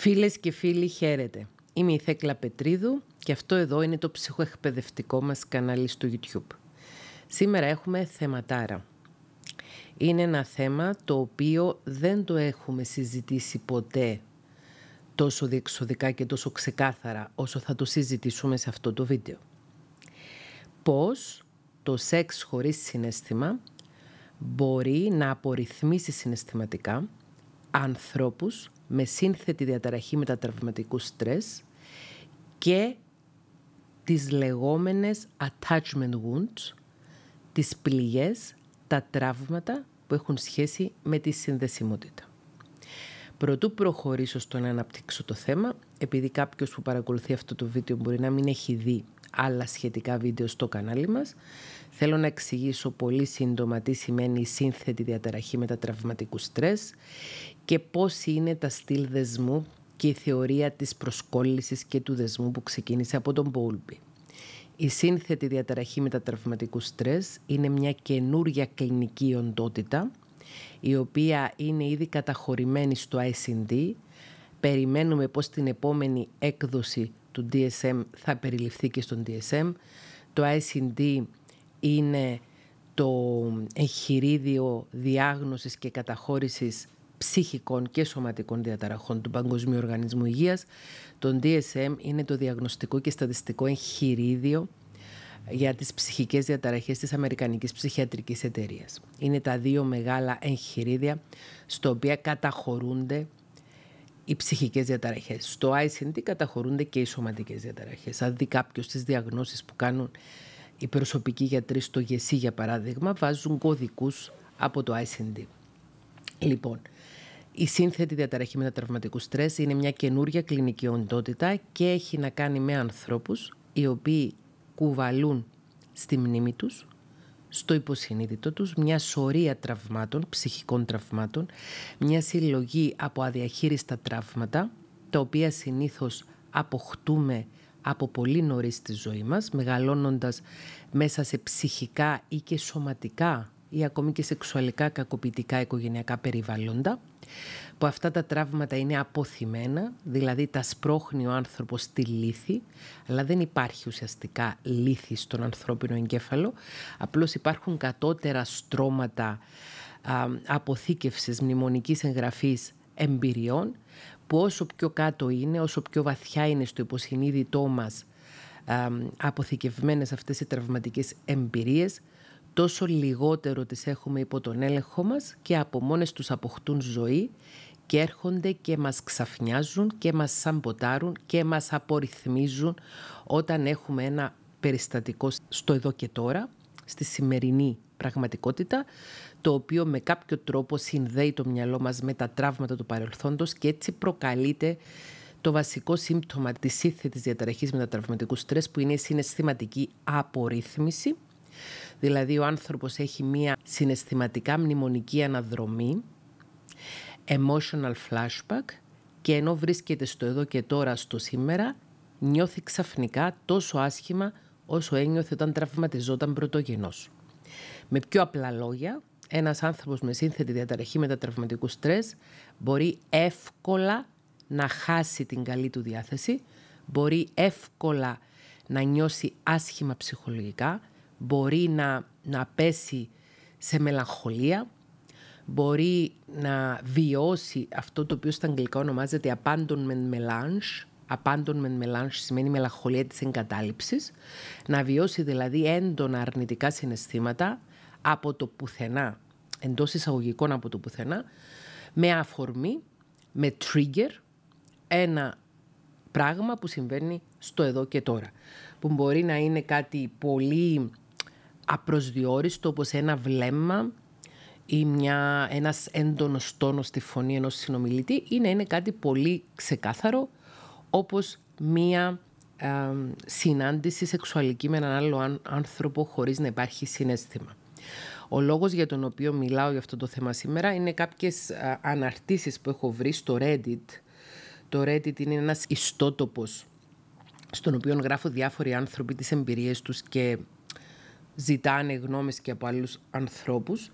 Φίλες και φίλοι, χαίρετε. Είμαι η Θέκλα Πετρίδου και αυτό εδώ είναι το ψυχοεκπαιδευτικό μας κανάλι στο YouTube. Σήμερα έχουμε θεματάρα. Είναι ένα θέμα το οποίο δεν το έχουμε συζητήσει ποτέ τόσο διεξοδικά και τόσο ξεκάθαρα όσο θα το συζητήσουμε σε αυτό το βίντεο. Πώς το σεξ χωρίς συνέστημα μπορεί να απορριθμίσει συναισθηματικά ανθρώπους με σύνθετη διαταραχή μετατραυματικού στρες και τις λεγόμενες attachment wounds, τις πληγές, τα τραύματα που έχουν σχέση με τη συνδεσιμότητα. Προτού προχωρήσω στο να αναπτύξω το θέμα, επειδή κάποιος που παρακολουθεί αυτό το βίντεο μπορεί να μην έχει δει άλλα σχετικά βίντεο στο κανάλι μας. Θέλω να εξηγήσω πολύ σύντομα τι σημαίνει η σύνθετη διαταραχή μετατραυματικού στρες και πώς είναι τα στυλ δεσμού και η θεωρία της προσκόλλησης και του δεσμού που ξεκίνησε από τον Μπόλμπι. Η σύνθετη διαταραχή μετατραυματικού στρες είναι μια καινούργια κλινική οντότητα η οποία είναι ήδη καταχωρημένη στο ICD. Περιμένουμε πως την επόμενη έκδοση του DSM θα περιληφθεί και στον DSM. Το ICD είναι το εγχειρίδιο διάγνωσης και καταχώρησης ψυχικών και σωματικών διαταραχών του Παγκοσμίου Οργανισμού Υγείας. Το DSM είναι το διαγνωστικό και στατιστικό εγχειρίδιο για τις ψυχικές διαταραχές της Αμερικανικής Ψυχιατρικής Εταιρείας. Είναι τα δύο μεγάλα εγχειρίδια στο οποία καταχωρούνται οι ψυχικές διαταραχές. Στο ICD καταχωρούνται και οι σωματικές διαταραχές. Αν δει κάποιος τις διαγνώσεις που κάνουν οι προσωπικοί γιατροί στο ΓΕΣΥ, για παράδειγμα, βάζουν κωδικούς από το ICD. Λοιπόν, η σύνθετη διαταραχή μετατραυματικού στρες είναι μια καινούργια κλινική οντότητα και έχει να κάνει με ανθρώπους οι οποίοι κουβαλούν στη μνήμη τους στο υποσυνείδητο τους μια σωρία τραυμάτων, ψυχικών τραυμάτων, μια συλλογή από αδιαχείριστα τραύματα, τα οποία συνήθως αποκτούμε από πολύ νωρίς στη ζωή μας, μεγαλώνοντας μέσα σε ψυχικά ή και σωματικά ή ακόμη και σεξουαλικά κακοποιητικά οικογενειακά περιβάλλοντα που αυτά τα τραύματα είναι αποθυμένα, δηλαδή τα σπρώχνει ο άνθρωπος στη λύθη, αλλά δεν υπάρχει ουσιαστικά λύθη στον ανθρώπινο εγκέφαλο, απλώς υπάρχουν κατώτερα στρώματα α, αποθήκευσης μνημονικής εγγραφής εμπειριών, που όσο πιο κάτω είναι, όσο πιο βαθιά είναι στο υποσυνείδητό μας α, αποθηκευμένες αυτές οι τραυματικές εμπειρίες, τόσο λιγότερο τις έχουμε υπό τον έλεγχο μας και από μόνες τους αποκτούν ζωή και έρχονται και μας ξαφνιάζουν και μας σαμποτάρουν και μας απορριθμίζουν όταν έχουμε ένα περιστατικό στο εδώ και τώρα, στη σημερινή πραγματικότητα, το οποίο με κάποιο τρόπο συνδέει το μυαλό μας με τα τραύματα του παρελθόντος και έτσι προκαλείται το βασικό σύμπτωμα της σύνθετης διαταραχής μετατραυματικού στρες που είναι η συναισθηματική απορρίθμιση. Δηλαδή ο άνθρωπος έχει μία συναισθηματικά μνημονική αναδρομή emotional flashback και ενώ βρίσκεται στο εδώ και τώρα στο σήμερα, νιώθει ξαφνικά τόσο άσχημα όσο ένιωθε όταν τραυματιζόταν πρωτογενός. Με πιο απλά λόγια, ένας άνθρωπος με σύνθετη διαταραχή μετατραυματικού στρες μπορεί εύκολα να χάσει την καλή του διάθεση, μπορεί εύκολα να νιώσει άσχημα ψυχολογικά, μπορεί να, να πέσει σε μελαγχολία, μπορεί να βιώσει αυτό το οποίο στα αγγλικά ονομάζεται abandonment melange. Abandonment melange σημαίνει μελαγχολία της εγκατάλειψης. Να βιώσει δηλαδή έντονα αρνητικά συναισθήματα από το πουθενά, εντός εισαγωγικών από το πουθενά, με αφορμή, με trigger, ένα πράγμα που συμβαίνει στο εδώ και τώρα. Που μπορεί να είναι κάτι πολύ απροσδιόριστο, όπως ένα βλέμμα, ή μια, ένας έντονος τόνος στη φωνή ενός συνομιλητή ή είναι κάτι πολύ ξεκάθαρο όπως μία συνάντηση σεξουαλική με έναν άλλο άνθρωπο χωρίς να υπάρχει συνέστημα. Ο λόγος για τον οποίο μιλάω για αυτό το θέμα σήμερα είναι κάποιες ε, αναρτήσεις που έχω βρει στο Reddit. Το Reddit είναι ένας ιστότοπος στον οποίο γράφω διάφοροι άνθρωποι τις εμπειρίες τους και ζητάνε γνώμες και από άλλους ανθρώπους.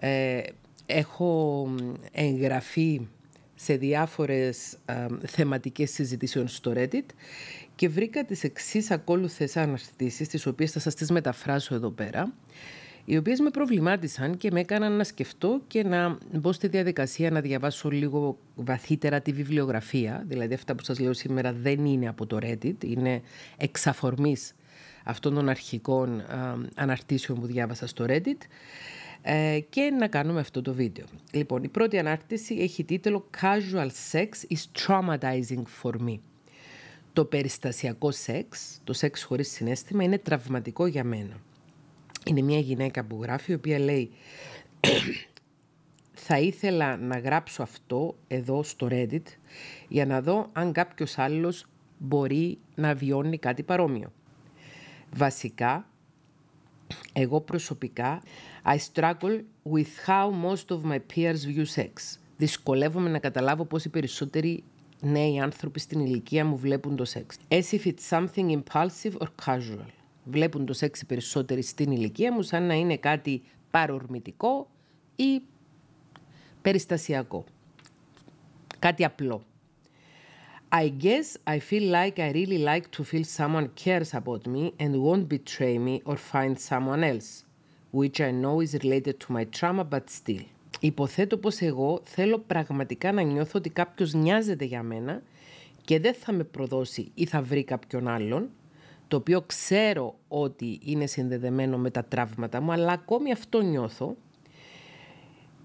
Ε, έχω εγγραφεί σε διάφορες ε, θεματικές συζητήσεων στο Reddit και βρήκα τις εξής ακόλουθες αναρτήσεις, τις οποίες θα σας τις μεταφράσω εδώ πέρα, οι οποίες με προβλημάτισαν και με έκαναν να σκεφτώ και να μπω στη διαδικασία να διαβάσω λίγο βαθύτερα τη βιβλιογραφία. Δηλαδή αυτά που σας λέω σήμερα δεν είναι από το Reddit, είναι εξαφορμής αυτών των αρχικών ε, αναρτήσεων που διάβασα στο Reddit. Ε, και να κάνουμε αυτό το βίντεο. Λοιπόν, η πρώτη ανάρτηση έχει τίτλο «Casual sex is traumatizing for me». Το περιστασιακό σεξ, το σεξ χωρίς συνέστημα, είναι τραυματικό για μένα. Είναι μια γυναίκα που γράφει, η οποία λέει «Θα ήθελα να γράψω αυτό εδώ στο Reddit για να δω αν κάποιος άλλος μπορεί να βιώνει κάτι παρόμοιο. Βασικά, εγώ προσωπικά I struggle with how most of my peers view sex. Δυσκολεύομαι να καταλάβω πώς οι περισσότεροι νέοι άνθρωποι στην ηλικία μου βλέπουν το σεξ. As if it's something impulsive or casual. Βλέπουν το σεξ οι περισσότεροι στην ηλικία μου σαν να είναι κάτι παρορμητικό ή περιστασιακό. Κάτι απλό. I guess I feel like I really like to feel someone cares about me and won't betray me or find someone else which I know is related to my trauma, but still. Υποθέτω πως εγώ θέλω πραγματικά να νιώθω ότι κάποιος νοιάζεται για μένα και δεν θα με προδώσει ή θα βρει κάποιον άλλον, το οποίο ξέρω ότι είναι συνδεδεμένο με τα τραύματα μου, αλλά ακόμη αυτό νιώθω.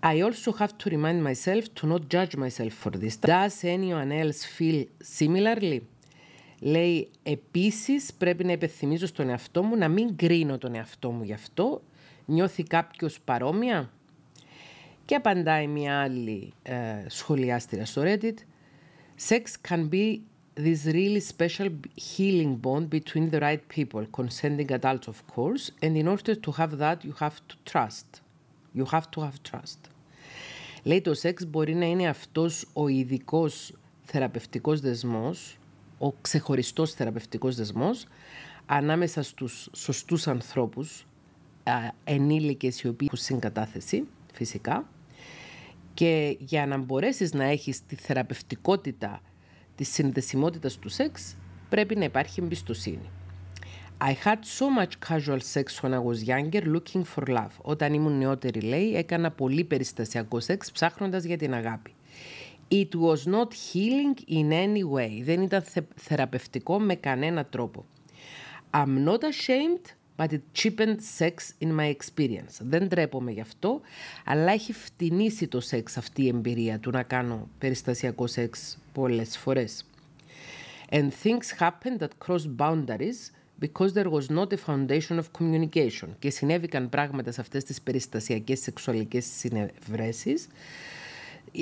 I also have to remind myself to not judge myself for this. Does anyone else feel similarly? Λέει, επίσης πρέπει να υπενθυμίζω στον εαυτό μου να μην κρίνω τον εαυτό μου γι' αυτό, νιώθει κάποιος παρόμοια. Και απαντάει μια άλλη ε, σχολιάστρια στο Reddit. Sex can be this really special healing bond between the right people, consenting adults of course, and in order to have that you have to trust. You have to have trust. Λέει το σεξ μπορεί να είναι αυτός ο ειδικός θεραπευτικός δεσμός, ο ξεχωριστός θεραπευτικός δεσμός, ανάμεσα στους σωστούς ανθρώπους, ενήλικες οι οποίοι έχουν συγκατάθεση φυσικά και για να μπορέσεις να έχεις τη θεραπευτικότητα της συνδεσιμότητας του σεξ πρέπει να υπάρχει εμπιστοσύνη. I had so much casual sex when I was younger looking for love. Όταν ήμουν νεότερη, λέει, έκανα πολύ περιστασιακό σεξ ψάχνοντας για την αγάπη. It was not healing in any way. Δεν ήταν θεραπευτικό με κανένα τρόπο. I'm not ashamed But it cheapened sex in my experience. Δεν τρέπομαι γι' αυτό, αλλά έχει φτηνίσει το σεξ αυτή η εμπειρία του να κάνω περιστασιακό σεξ πολλές φορές. And things happened that crossed boundaries because there was not a foundation of communication. Και συνέβηκαν πράγματα σε αυτές τις περιστασιακές σεξουαλικές συνευρέσεις,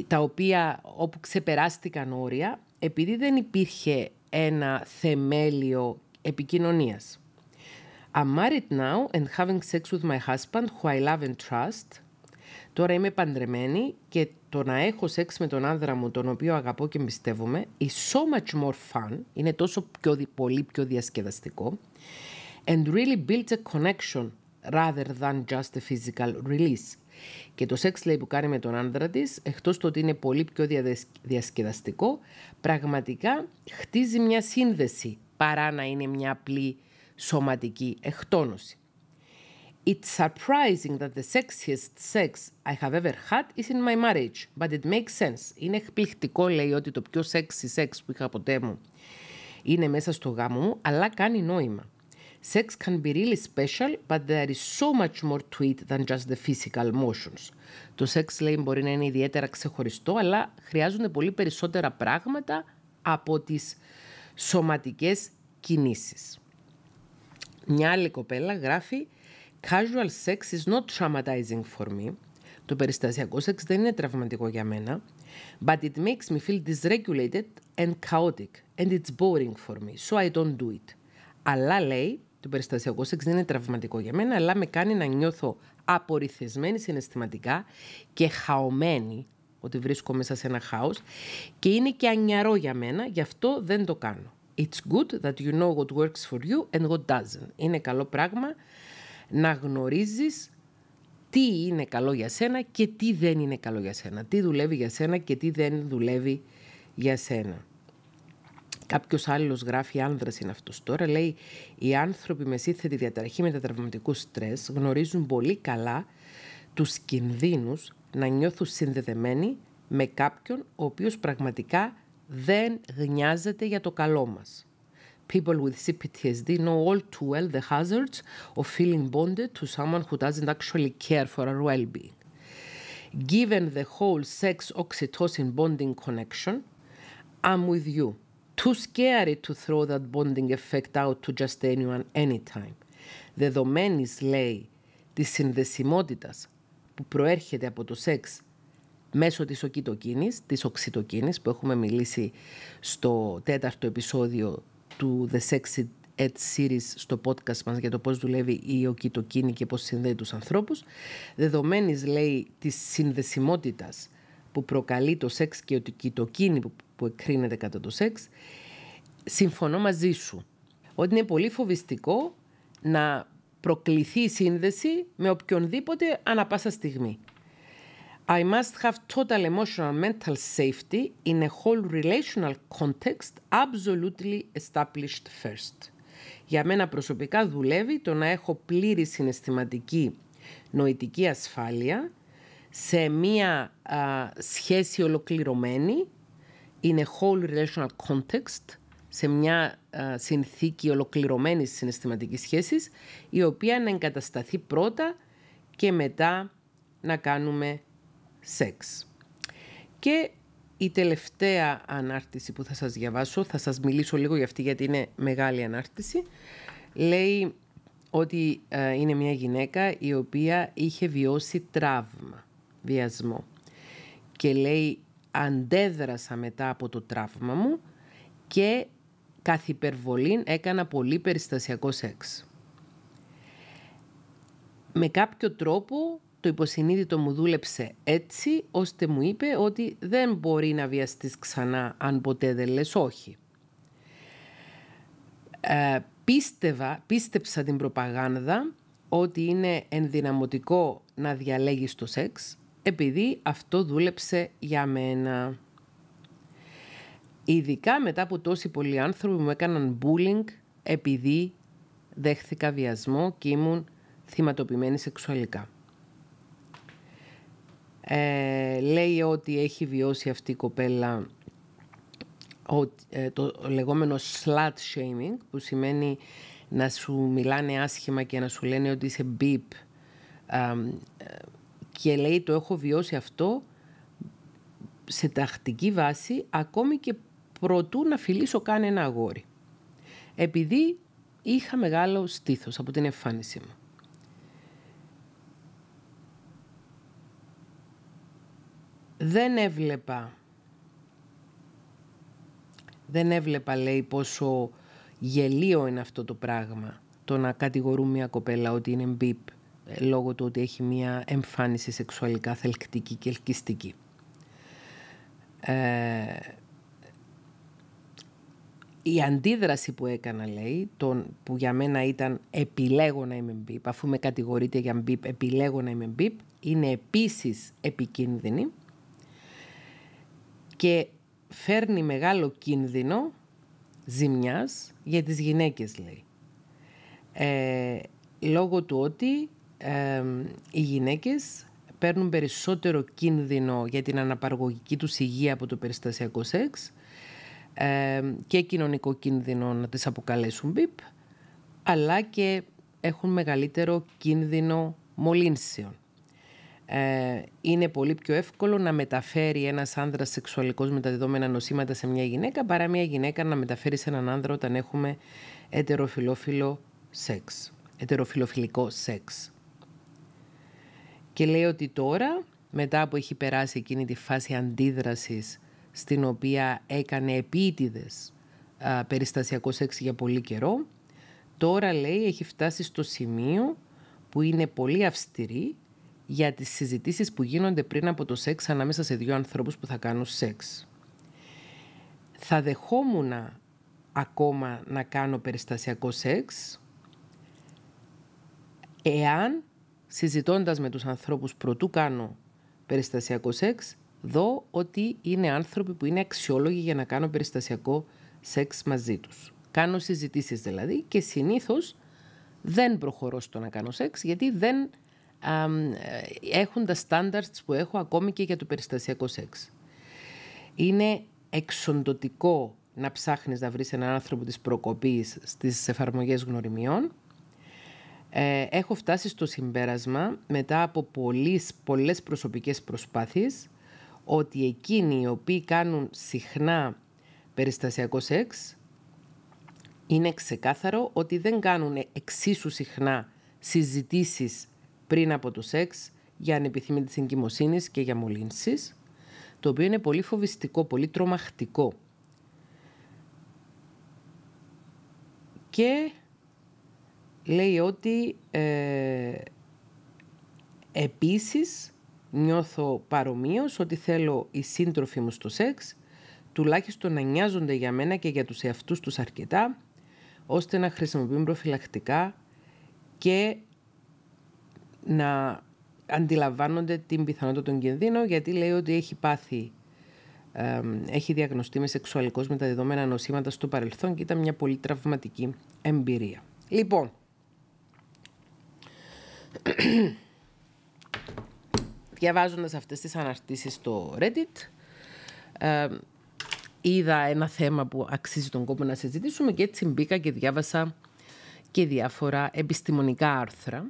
τα οποία όπου ξεπεράστηκαν όρια, επειδή δεν υπήρχε ένα θεμέλιο επικοινωνίας. I'm married now and having sex with my husband who I love and trust. Τώρα είμαι παντρεμένη και το να έχω σεξ με τον άνδρα μου τον οποίο αγαπώ και εμπιστεύομαι is so much more fun, είναι τόσο πιο, πολύ πιο διασκεδαστικό and really builds a connection rather than just a physical release. Και το σεξ λέει που κάνει με τον άνδρα της, εκτός το ότι είναι πολύ πιο διασκεδαστικό, πραγματικά χτίζει μια σύνδεση παρά να είναι μια απλή σωματική εκτόνωση. It's surprising that the sexiest sex I have ever had is in my marriage, but it makes sense. Είναι εκπληκτικό, λέει, ότι το πιο sexy σεξ που είχα ποτέ μου είναι μέσα στο γάμο μου, αλλά κάνει νόημα. Sex can be really special, but there is so much more to it than just the physical motions. Το σεξ, λέει, μπορεί να είναι ιδιαίτερα ξεχωριστό, αλλά χρειάζονται πολύ περισσότερα πράγματα από τις σωματικές κινήσεις. Μια άλλη κοπέλα γράφει «Casual sex is not traumatizing for me». Το περιστασιακό σεξ δεν είναι τραυματικό για μένα. But it makes me feel dysregulated and chaotic and it's boring for me, so I don't do it. Αλλά λέει, το περιστασιακό σεξ δεν είναι τραυματικό για μένα, αλλά με κάνει να νιώθω απορριθισμένη συναισθηματικά και χαωμένη, ότι βρίσκω μέσα σε ένα χάος και είναι και ανιαρό για μένα, γι' αυτό δεν το κάνω. It's good that you know what works for you and what doesn't. Είναι καλό πράγμα να γνωρίζεις τι είναι καλό για σένα και τι δεν είναι καλό για σένα. Τι δουλεύει για σένα και τι δεν δουλεύει για σένα. Κάποιος άλλος γράφει άνδρας είναι αυτός. Τώρα λέει: Οι άνθρωποι με σύνθετη διαταραχή μετατραυματικού στρες γνωρίζουν πολύ καλά τους κινδύνους να νιώθουν συνδεδεμένοι με κάποιον ο οποίος πραγματικά δεν γνιάζεται για το καλό μας. People with CPTSD know all too well the hazards of feeling bonded to someone who doesn't actually care for our well-being. Given the whole sex oxytocin bonding connection, I'm with you. Too scary to throw that bonding effect out to just anyone anytime. Δεδομένης, λέει, της συνδεσιμότητας που προέρχεται από το σεξ μέσω της οκυτοκίνης, της οξυτοκίνης που έχουμε μιλήσει στο τέταρτο επεισόδιο του The Sexy Ed Series στο podcast μας για το πώς δουλεύει η οκυτοκίνη και πώς συνδέει τους ανθρώπους. Δεδομένης λέει της συνδεσιμότητας που προκαλεί το σεξ και η οκυτοκίνη που, που εκκρίνεται κατά το σεξ, συμφωνώ μαζί σου ότι είναι πολύ φοβιστικό να προκληθεί η σύνδεση με οποιονδήποτε ανα πάσα στιγμή. I must have total emotional mental safety in a whole relational context absolutely established first. Για μένα προσωπικά δουλεύει το να έχω πλήρη συναισθηματική νοητική ασφάλεια σε μία σχέση ολοκληρωμένη in a whole relational context σε μια συνθήκη ολοκληρωμένης συναισθηματικής σχέσης η οποία να εγκατασταθεί πρώτα και μετά να κάνουμε σεξ. Και η τελευταία ανάρτηση που θα σας διαβάσω, θα σας μιλήσω λίγο για αυτή γιατί είναι μεγάλη ανάρτηση, λέει ότι ε, είναι μια γυναίκα η οποία είχε βιώσει τραύμα, βιασμό. Και λέει αντέδρασα μετά από το τραύμα μου και καθ' υπερβολή έκανα πολύ περιστασιακό σεξ. Με κάποιο τρόπο το υποσυνείδητο μου δούλεψε έτσι ώστε μου είπε ότι δεν μπορεί να βιαστείς ξανά αν ποτέ δεν λες όχι. Ε, πίστευα, πίστεψα την προπαγάνδα ότι είναι ενδυναμωτικό να διαλέγεις το σεξ επειδή αυτό δούλεψε για μένα. Ειδικά μετά που τόσοι πολλοί άνθρωποι μου έκαναν bullying επειδή δέχθηκα βιασμό και ήμουν θυματοποιημένη σεξουαλικά. Ε, λέει ότι έχει βιώσει αυτή η κοπέλα ε, το λεγόμενο slut shaming που σημαίνει να σου μιλάνε άσχημα και να σου λένε ότι είσαι beep ε, και λέει το έχω βιώσει αυτό σε τακτική βάση ακόμη και προτού να φιλήσω καν ένα αγόρι. Επειδή είχα μεγάλο στήθος από την εμφάνισή μου. δεν έβλεπα δεν έβλεπα λέει πόσο γελίο είναι αυτό το πράγμα το να κατηγορούν μια κοπέλα ότι είναι μπιπ ε, λόγω του ότι έχει μια εμφάνιση σεξουαλικά θελκτική και ελκυστική. Ε, η αντίδραση που έκανα λέει, τον, που για μένα ήταν επιλέγω να είμαι μπιπ, αφού με κατηγορείτε για μπιπ επιλέγω να είμαι μπιπ, είναι επίσης επικίνδυνη και φέρνει μεγάλο κίνδυνο ζημιάς για τις γυναίκες, λέει. Ε, λόγω του ότι οι γυναίκες παίρνουν περισσότερο κίνδυνο για την αναπαραγωγική τους υγεία από το περιστασιακό σεξ και κοινωνικό κίνδυνο να τις αποκαλέσουν μπιπ, αλλά και έχουν μεγαλύτερο κίνδυνο μολύνσεων ε, είναι πολύ πιο εύκολο να μεταφέρει ένας άνδρας σεξουαλικό δεδομένα νοσήματα σε μια γυναίκα παρά μια γυναίκα να μεταφέρει σε έναν άνδρα όταν έχουμε ετεροφιλόφιλο σεξ. Ετεροφιλοφιλικό σεξ. Και λέει ότι τώρα, μετά που έχει περάσει εκείνη τη φάση αντίδρασης στην οποία έκανε επίτηδες περιστασιακό σεξ για πολύ καιρό, τώρα λέει έχει φτάσει στο σημείο που είναι πολύ αυστηρή για τις συζητήσεις που γίνονται πριν από το σεξ ανάμεσα σε δύο ανθρώπους που θα κάνουν σεξ. Θα δεχόμουν ακόμα να κάνω περιστασιακό σεξ εάν συζητώντας με τους ανθρώπους προτού κάνω περιστασιακό σεξ δω ότι είναι άνθρωποι που είναι αξιόλογοι για να κάνω περιστασιακό σεξ μαζί τους. Κάνω συζητήσεις δηλαδή και συνήθως δεν προχωρώ στο να κάνω σεξ γιατί δεν ε, έχουν τα standards που έχω ακόμη και για το περιστασιακό σεξ. Είναι εξοντοτικό να ψάχνεις να βρεις έναν άνθρωπο της προκοπής στις εφαρμογές γνωριμιών. Ε, έχω φτάσει στο συμπέρασμα μετά από πολλές, πολλές προσωπικές προσπάθειες ότι εκείνοι οι οποίοι κάνουν συχνά περιστασιακό σεξ είναι ξεκάθαρο ότι δεν κάνουν εξίσου συχνά συζητήσεις πριν από το σεξ για ανεπιθύμητες εγκυμοσύνης και για μολύνσεις, το οποίο είναι πολύ φοβιστικό, πολύ τρομακτικό. Και λέει ότι ε, επίσης νιώθω παρομοίως ότι θέλω οι σύντροφοι μου στο σεξ τουλάχιστον να νοιάζονται για μένα και για τους εαυτούς τους αρκετά ώστε να χρησιμοποιούν προφυλακτικά και να αντιλαμβάνονται την πιθανότητα των κινδύνων γιατί λέει ότι έχει πάθει ε, έχει διαγνωστεί με τα μεταδεδομένα νοσήματα στο παρελθόν και ήταν μια πολύ τραυματική εμπειρία. Λοιπόν, διαβάζοντας αυτές τις αναρτήσεις στο Reddit, είδα ένα θέμα που αξίζει τον κόπο να συζητήσουμε και έτσι μπήκα και διάβασα και διάφορα επιστημονικά άρθρα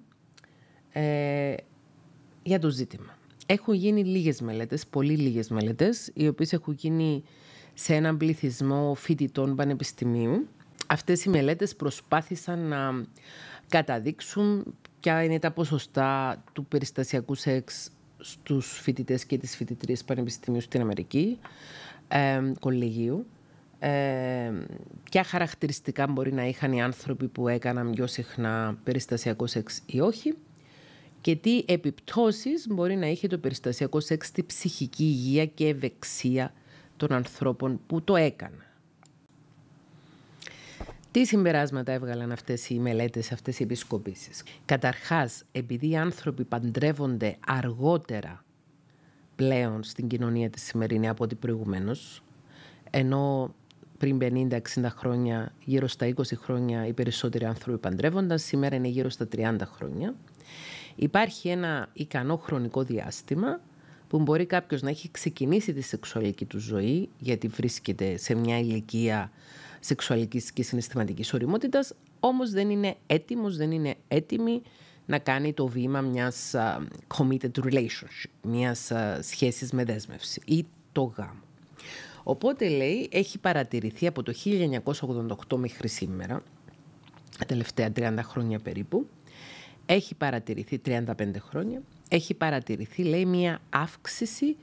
ε, για το ζήτημα. Έχουν γίνει λίγες μελέτες, πολύ λίγες μελέτες, οι οποίες έχουν γίνει σε έναν πληθυσμό φοιτητών πανεπιστημίου. Αυτές οι μελέτες προσπάθησαν να καταδείξουν ποια είναι τα ποσοστά του περιστασιακού σεξ στους φοιτητές και τις φοιτητρίες πανεπιστημίου στην Αμερική, ε, κολεγίου. Ε, ποια χαρακτηριστικά μπορεί να είχαν οι άνθρωποι που έκαναν πιο συχνά περιστασιακό σεξ ή όχι και τι επιπτώσεις μπορεί να έχει το περιστασιακό σεξ στη ψυχική υγεία και ευεξία των ανθρώπων που το έκανα. Τι συμπεράσματα έβγαλαν αυτές οι μελέτες, αυτές οι επισκοπήσεις. Καταρχάς, επειδή οι άνθρωποι παντρεύονται αργότερα πλέον στην κοινωνία της σημερινή από ό,τι προηγουμένως, ενώ πριν 50-60 χρόνια, γύρω στα 20 χρόνια οι περισσότεροι άνθρωποι παντρεύονταν, σήμερα είναι γύρω στα 30 χρόνια. Υπάρχει ένα ικανό χρονικό διάστημα που μπορεί κάποιος να έχει ξεκινήσει τη σεξουαλική του ζωή, γιατί βρίσκεται σε μια ηλικία σεξουαλικής και συναισθηματικής οριμότητας, όμως δεν είναι έτοιμος, δεν είναι έτοιμη να κάνει το βήμα μιας committed relationship, μια σχέσης με δέσμευση ή το γάμο. Οπότε λέει, έχει παρατηρηθεί από το 1988 μέχρι σήμερα, τα τελευταία 30 χρόνια περίπου, έχει παρατηρηθεί 35 χρόνια, έχει παρατηρηθεί, λέει, μία αύξηση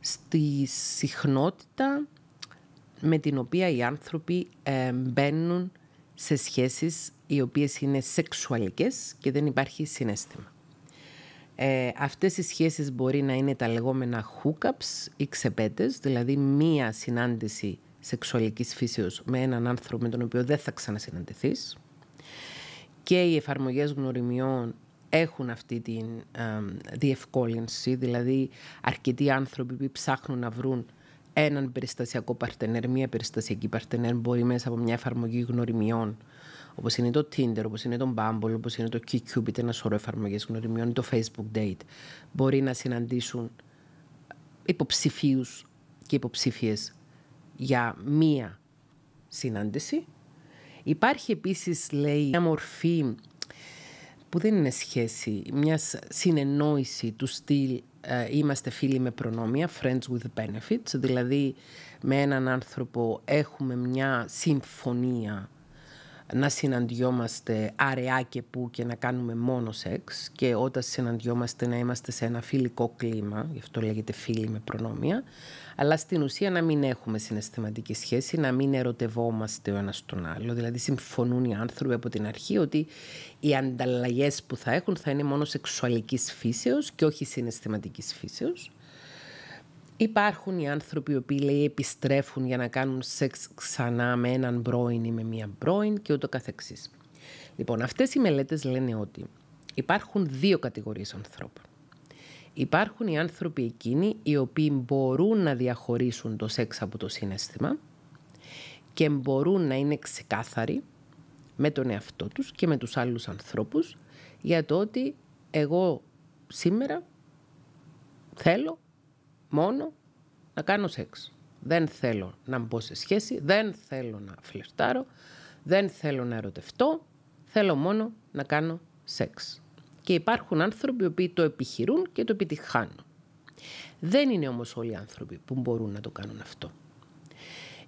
στη συχνότητα με την οποία οι άνθρωποι ε, μπαίνουν σε σχέσεις οι οποίες είναι σεξουαλικές και δεν υπάρχει συνέστημα. Ε, αυτές οι σχέσεις μπορεί να είναι τα λεγόμενα hookups ή ξεπέτες, δηλαδή μία συνάντηση σεξουαλικής φύσεως με έναν άνθρωπο με τον οποίο δεν θα ξανασυναντηθείς, και οι εφαρμογές γνωριμιών έχουν αυτή τη διευκόλυνση, δηλαδή αρκετοί άνθρωποι που ψάχνουν να βρουν έναν περιστασιακό παρτενέρ, μία περιστασιακή παρτενέρ μπορεί μέσα από μια εφαρμογή γνωριμιών Όπως οπως ειναι το Tinder, όπως είναι το Bumble, όπως είναι το QCupid, ένα σωρό εφαρμογές γνωριμιών, το Facebook Date. Μπορεί να συναντήσουν υποψηφίους και υποψήφιες για μία συνάντηση Υπάρχει επίσης, λέει, μια μορφή που δεν είναι σχέση, μιας συνεννόηση του στυλ ε, είμαστε φίλοι με προνόμια, friends with benefits, δηλαδή με έναν άνθρωπο έχουμε μια συμφωνία να συναντιόμαστε αραιά και που και να κάνουμε μόνο σεξ και όταν συναντιόμαστε να είμαστε σε ένα φιλικό κλίμα, γι' αυτό λέγεται φίλοι με προνόμια, αλλά στην ουσία να μην έχουμε συναισθηματική σχέση, να μην ερωτευόμαστε ο ένας τον άλλο. Δηλαδή συμφωνούν οι άνθρωποι από την αρχή ότι οι ανταλλαγές που θα έχουν θα είναι μόνο σεξουαλικής φύσεως και όχι συναισθηματικής φύσεως. Υπάρχουν οι άνθρωποι οι οποίοι λέει, επιστρέφουν για να κάνουν σεξ ξανά με έναν πρώην ή με μία πρώην και ούτω καθεξής. Λοιπόν, αυτές οι μελέτες λένε ότι υπάρχουν δύο κατηγορίες ανθρώπων. Υπάρχουν οι άνθρωποι εκείνοι οι οποίοι μπορούν να διαχωρίσουν το σεξ από το συνέστημα και μπορούν να είναι ξεκάθαροι με τον εαυτό τους και με τους άλλους ανθρώπους για το ότι εγώ σήμερα θέλω μόνο να κάνω σεξ. Δεν θέλω να μπω σε σχέση, δεν θέλω να φλερτάρω, δεν θέλω να ερωτευτώ, θέλω μόνο να κάνω σεξ. Και υπάρχουν άνθρωποι που το επιχειρούν και το επιτυχάνουν. Δεν είναι όμως όλοι οι άνθρωποι που μπορούν να το κάνουν αυτό.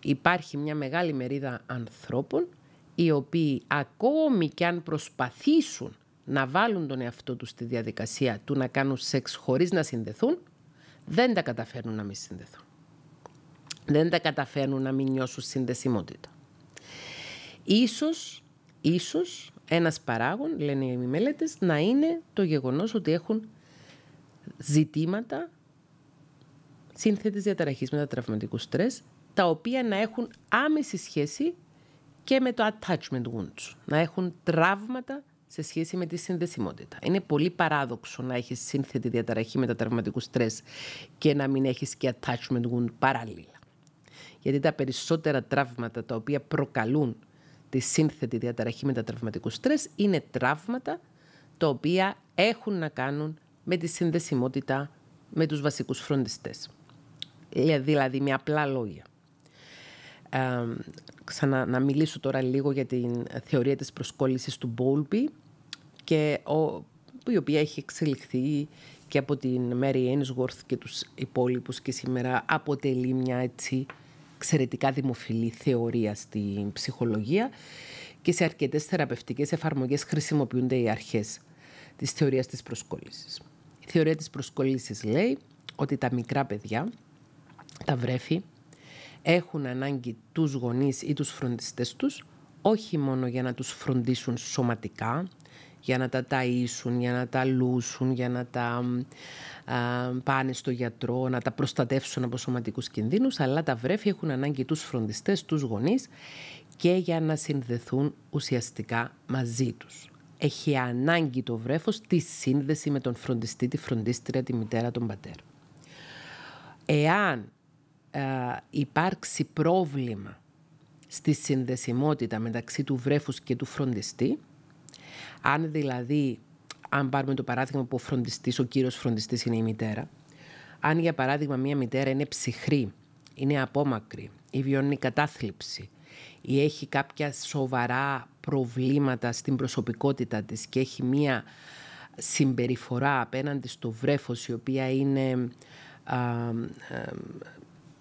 Υπάρχει μια μεγάλη μερίδα ανθρώπων οι οποίοι ακόμη και αν προσπαθήσουν να βάλουν τον εαυτό τους στη διαδικασία του να κάνουν σεξ χωρίς να συνδεθούν, δεν τα καταφέρνουν να μην συνδεθούν. Δεν τα καταφέρνουν να μην νιώσουν συνδεσιμότητα. Ίσως, ίσως ένας παράγων, λένε οι μελέτες, να είναι το γεγονός ότι έχουν ζητήματα σύνθετης διαταραχής μετατραυματικού στρες, τα οποία να έχουν άμεση σχέση και με το attachment wounds, να έχουν τραύματα σε σχέση με τη συνδεσιμότητα. Είναι πολύ παράδοξο να έχεις σύνθετη διαταραχή μετατραυματικού στρες και να μην έχεις και attachment wound παράλληλα. Γιατί τα περισσότερα τραύματα τα οποία προκαλούν τη σύνθετη διαταραχή μετατραυματικού στρες είναι τραύματα τα οποία έχουν να κάνουν με τη συνδεσιμότητα με τους βασικούς φροντιστές. Ε, δηλαδή με απλά λόγια ξανα, να μιλήσω τώρα λίγο για την θεωρία της προσκόλλησης του Bowlby και ο, η οποία έχει εξελιχθεί και από την Mary Ainsworth και τους υπόλοιπους και σήμερα αποτελεί μια έτσι εξαιρετικά δημοφιλή θεωρία στην ψυχολογία και σε αρκετές θεραπευτικές εφαρμογές χρησιμοποιούνται οι αρχές της θεωρίας της προσκόλλησης. Η θεωρία της προσκόλλησης λέει ότι τα μικρά παιδιά, τα βρέφη, έχουν ανάγκη τους γονείς ή τους φροντιστές τους, όχι μόνο για να τους φροντίσουν σωματικά, για να τα ταΐσουν, για να τα λούσουν, για να τα πάνε στο γιατρό, να τα προστατεύσουν από σωματικούς κινδύνους, αλλά τα βρέφη έχουν ανάγκη τους φροντιστές, τους γονείς και για να συνδεθούν ουσιαστικά μαζί τους. Έχει ανάγκη το βρέφος τη σύνδεση με τον φροντιστή, τη φροντίστρια, τη μητέρα, τον πατέρα. Εάν ε, υπάρξει πρόβλημα στη συνδεσιμότητα μεταξύ του βρέφους και του φροντιστή, αν δηλαδή, αν πάρουμε το παράδειγμα που ο φροντιστής, ο κύριος φροντιστής είναι η μητέρα, αν για παράδειγμα μια μητέρα είναι ψυχρή, είναι απόμακρη ή βιώνει κατάθλιψη ή έχει κάποια σοβαρά προβλήματα στην προσωπικότητα της και έχει μια συμπεριφορά απέναντι στο βρέφος η οποία είναι ε,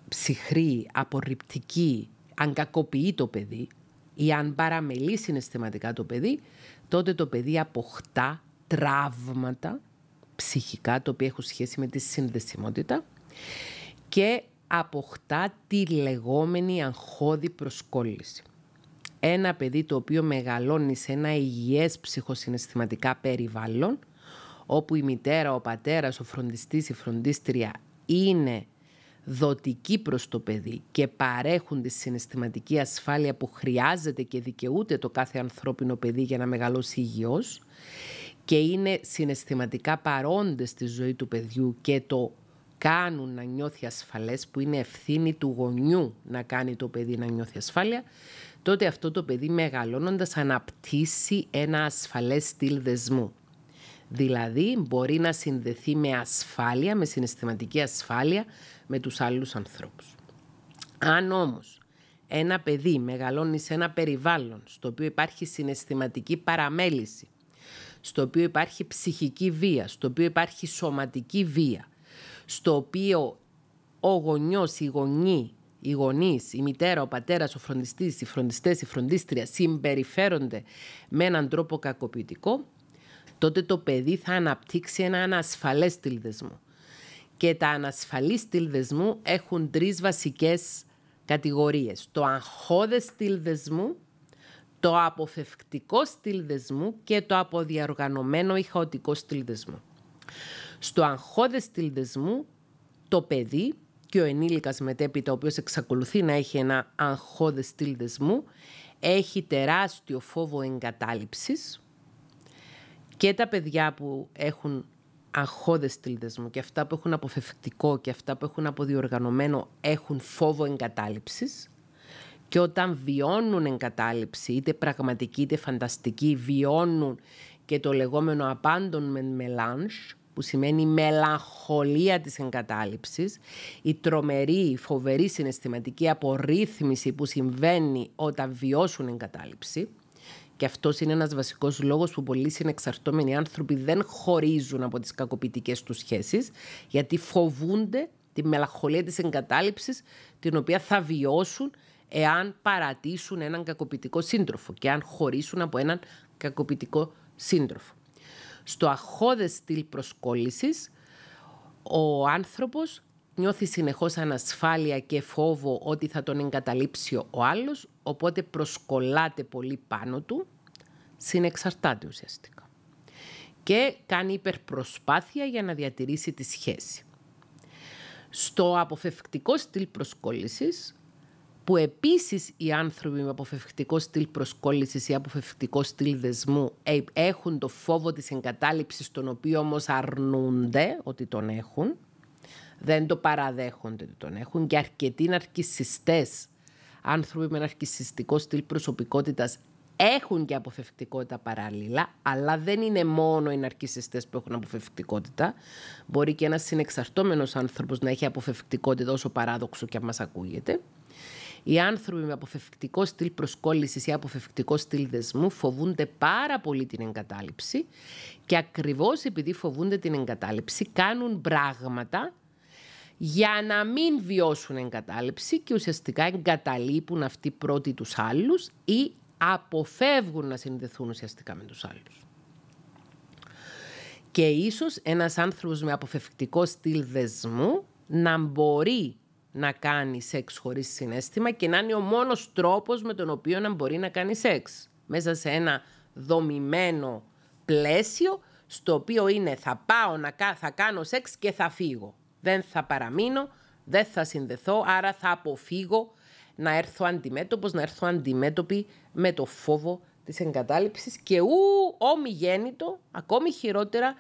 ψυχρή, απορριπτική, αν κακοποιεί το παιδί ή αν παραμελεί συναισθηματικά το παιδί, τότε το παιδί αποκτά τραύματα ψυχικά, το οποία έχουν σχέση με τη συνδεσιμότητα και αποκτά τη λεγόμενη αγχώδη προσκόλληση. Ένα παιδί το οποίο μεγαλώνει σε ένα υγιές ψυχοσυναισθηματικά περιβάλλον, όπου η μητέρα, ο πατέρας, ο φροντιστής, η φροντίστρια είναι δοτική προς το παιδί και παρέχουν τη συναισθηματική ασφάλεια που χρειάζεται και δικαιούται το κάθε ανθρώπινο παιδί για να μεγαλώσει υγιώς και είναι συναισθηματικά παρόντες στη ζωή του παιδιού και το κάνουν να νιώθει ασφαλές που είναι ευθύνη του γονιού να κάνει το παιδί να νιώθει ασφάλεια τότε αυτό το παιδί μεγαλώνοντας αναπτύσσει ένα ασφαλές στυλ δεσμού. Δηλαδή μπορεί να συνδεθεί με ασφάλεια, με συναισθηματική ασφάλεια με τους άλλους ανθρώπους. Αν όμως ένα παιδί μεγαλώνει σε ένα περιβάλλον στο οποίο υπάρχει συναισθηματική παραμέληση, στο οποίο υπάρχει ψυχική βία, στο οποίο υπάρχει σωματική βία, στο οποίο ο γονιός, η γονή, οι γονείς, η μητέρα, ο πατέρας, ο φροντιστής... οι φροντιστές, η φροντίστρια συμπεριφέρονται με έναν τρόπο κακοποιητικό, τότε το παιδί θα αναπτύξει ένα ανασφαλές δεσμό και τα ανασφαλή στυλ δεσμού έχουν τρεις βασικές κατηγορίες. Το αγχώδες στυλ το αποφευκτικό στυλ και το αποδιαργανωμένο ή χαοτικό στυλ δεσμού. Στο αγχώδες στυλ το παιδί και ο ενήλικας μετέπειτα, ο οποίος εξακολουθεί να έχει ένα αγχώδες στυλ δεσμού, έχει τεράστιο φόβο εγκατάληψης και τα παιδιά που έχουν αγχώδες τίλδες μου και αυτά που έχουν αποφευκτικό και αυτά που έχουν αποδιοργανωμένο έχουν φόβο εγκατάλειψης και όταν βιώνουν εγκατάλειψη, είτε πραγματική είτε φανταστική, βιώνουν και το λεγόμενο abandonment melange, που σημαίνει μελαγχολία της εγκατάλειψης, η τρομερή, φοβερή συναισθηματική απορρίθμιση που συμβαίνει όταν βιώσουν εγκατάλειψη, και αυτός είναι ένας βασικός λόγος που πολλοί συνεξαρτώμενοι άνθρωποι δεν χωρίζουν από τις κακοποιητικές τους σχέσεις, γιατί φοβούνται τη μελαγχολία της εγκατάλειψης, την οποία θα βιώσουν εάν παρατήσουν έναν κακοποιητικό σύντροφο και αν χωρίσουν από έναν κακοποιητικό σύντροφο. Στο αχώδες στυλ προσκόλλησης, ο άνθρωπος νιώθει συνεχώς ανασφάλεια και φόβο ότι θα τον εγκαταλείψει ο άλλος, οπότε προσκολάται πολύ πάνω του, συνεξαρτάται ουσιαστικά. Και κάνει υπερπροσπάθεια για να διατηρήσει τη σχέση. Στο αποφευκτικό στυλ προσκόλλησης, που επίσης οι άνθρωποι με αποφευκτικό στυλ προσκόλλησης ή αποφευκτικό στυλ δεσμού ε, έχουν το φόβο της εγκατάλειψης, τον οποίο όμως αρνούνται ότι τον έχουν, δεν το παραδέχονται ότι τον έχουν και αρκετοί ναρκισιστέ, άνθρωποι με ναρκισιστικό στυλ προσωπικότητας έχουν και αποφευκτικότητα παράλληλα, αλλά δεν είναι μόνο οι ναρκισιστές που έχουν αποφευκτικότητα. Μπορεί και ένας συνεξαρτώμενος άνθρωπος να έχει αποφευκτικότητα όσο παράδοξο και αν μας ακούγεται. Οι άνθρωποι με αποφευκτικό στυλ προσκόλλησης ή αποφευκτικό στυλ δεσμού φοβούνται πάρα πολύ την εγκατάλειψη και ακριβώς, επειδή φοβούνται την εγκατάλειψη κάνουν πράγματα για να μην βιώσουν εγκατάλειψη και ουσιαστικά εγκαταλείπουν αυτοί πρώτοι τους άλλους ή αποφεύγουν να συνδεθούν ουσιαστικά με τους άλλους. Και ίσως ένας άνθρωπος με αποφευκτικό στυλ δεσμού να μπορεί να κάνει σεξ χωρίς συνέστημα και να είναι ο μόνος τρόπος με τον οποίο να μπορεί να κάνει σεξ. Μέσα σε ένα δομημένο πλαίσιο στο οποίο είναι θα πάω να κάνω σεξ και θα φύγω. Δεν θα παραμείνω, δεν θα συνδεθώ, άρα θα αποφύγω να έρθω αντιμέτωπος, να έρθω αντιμέτωπη με το φόβο της εγκατάλειψης και ου γέννητο, ακόμη χειρότερα,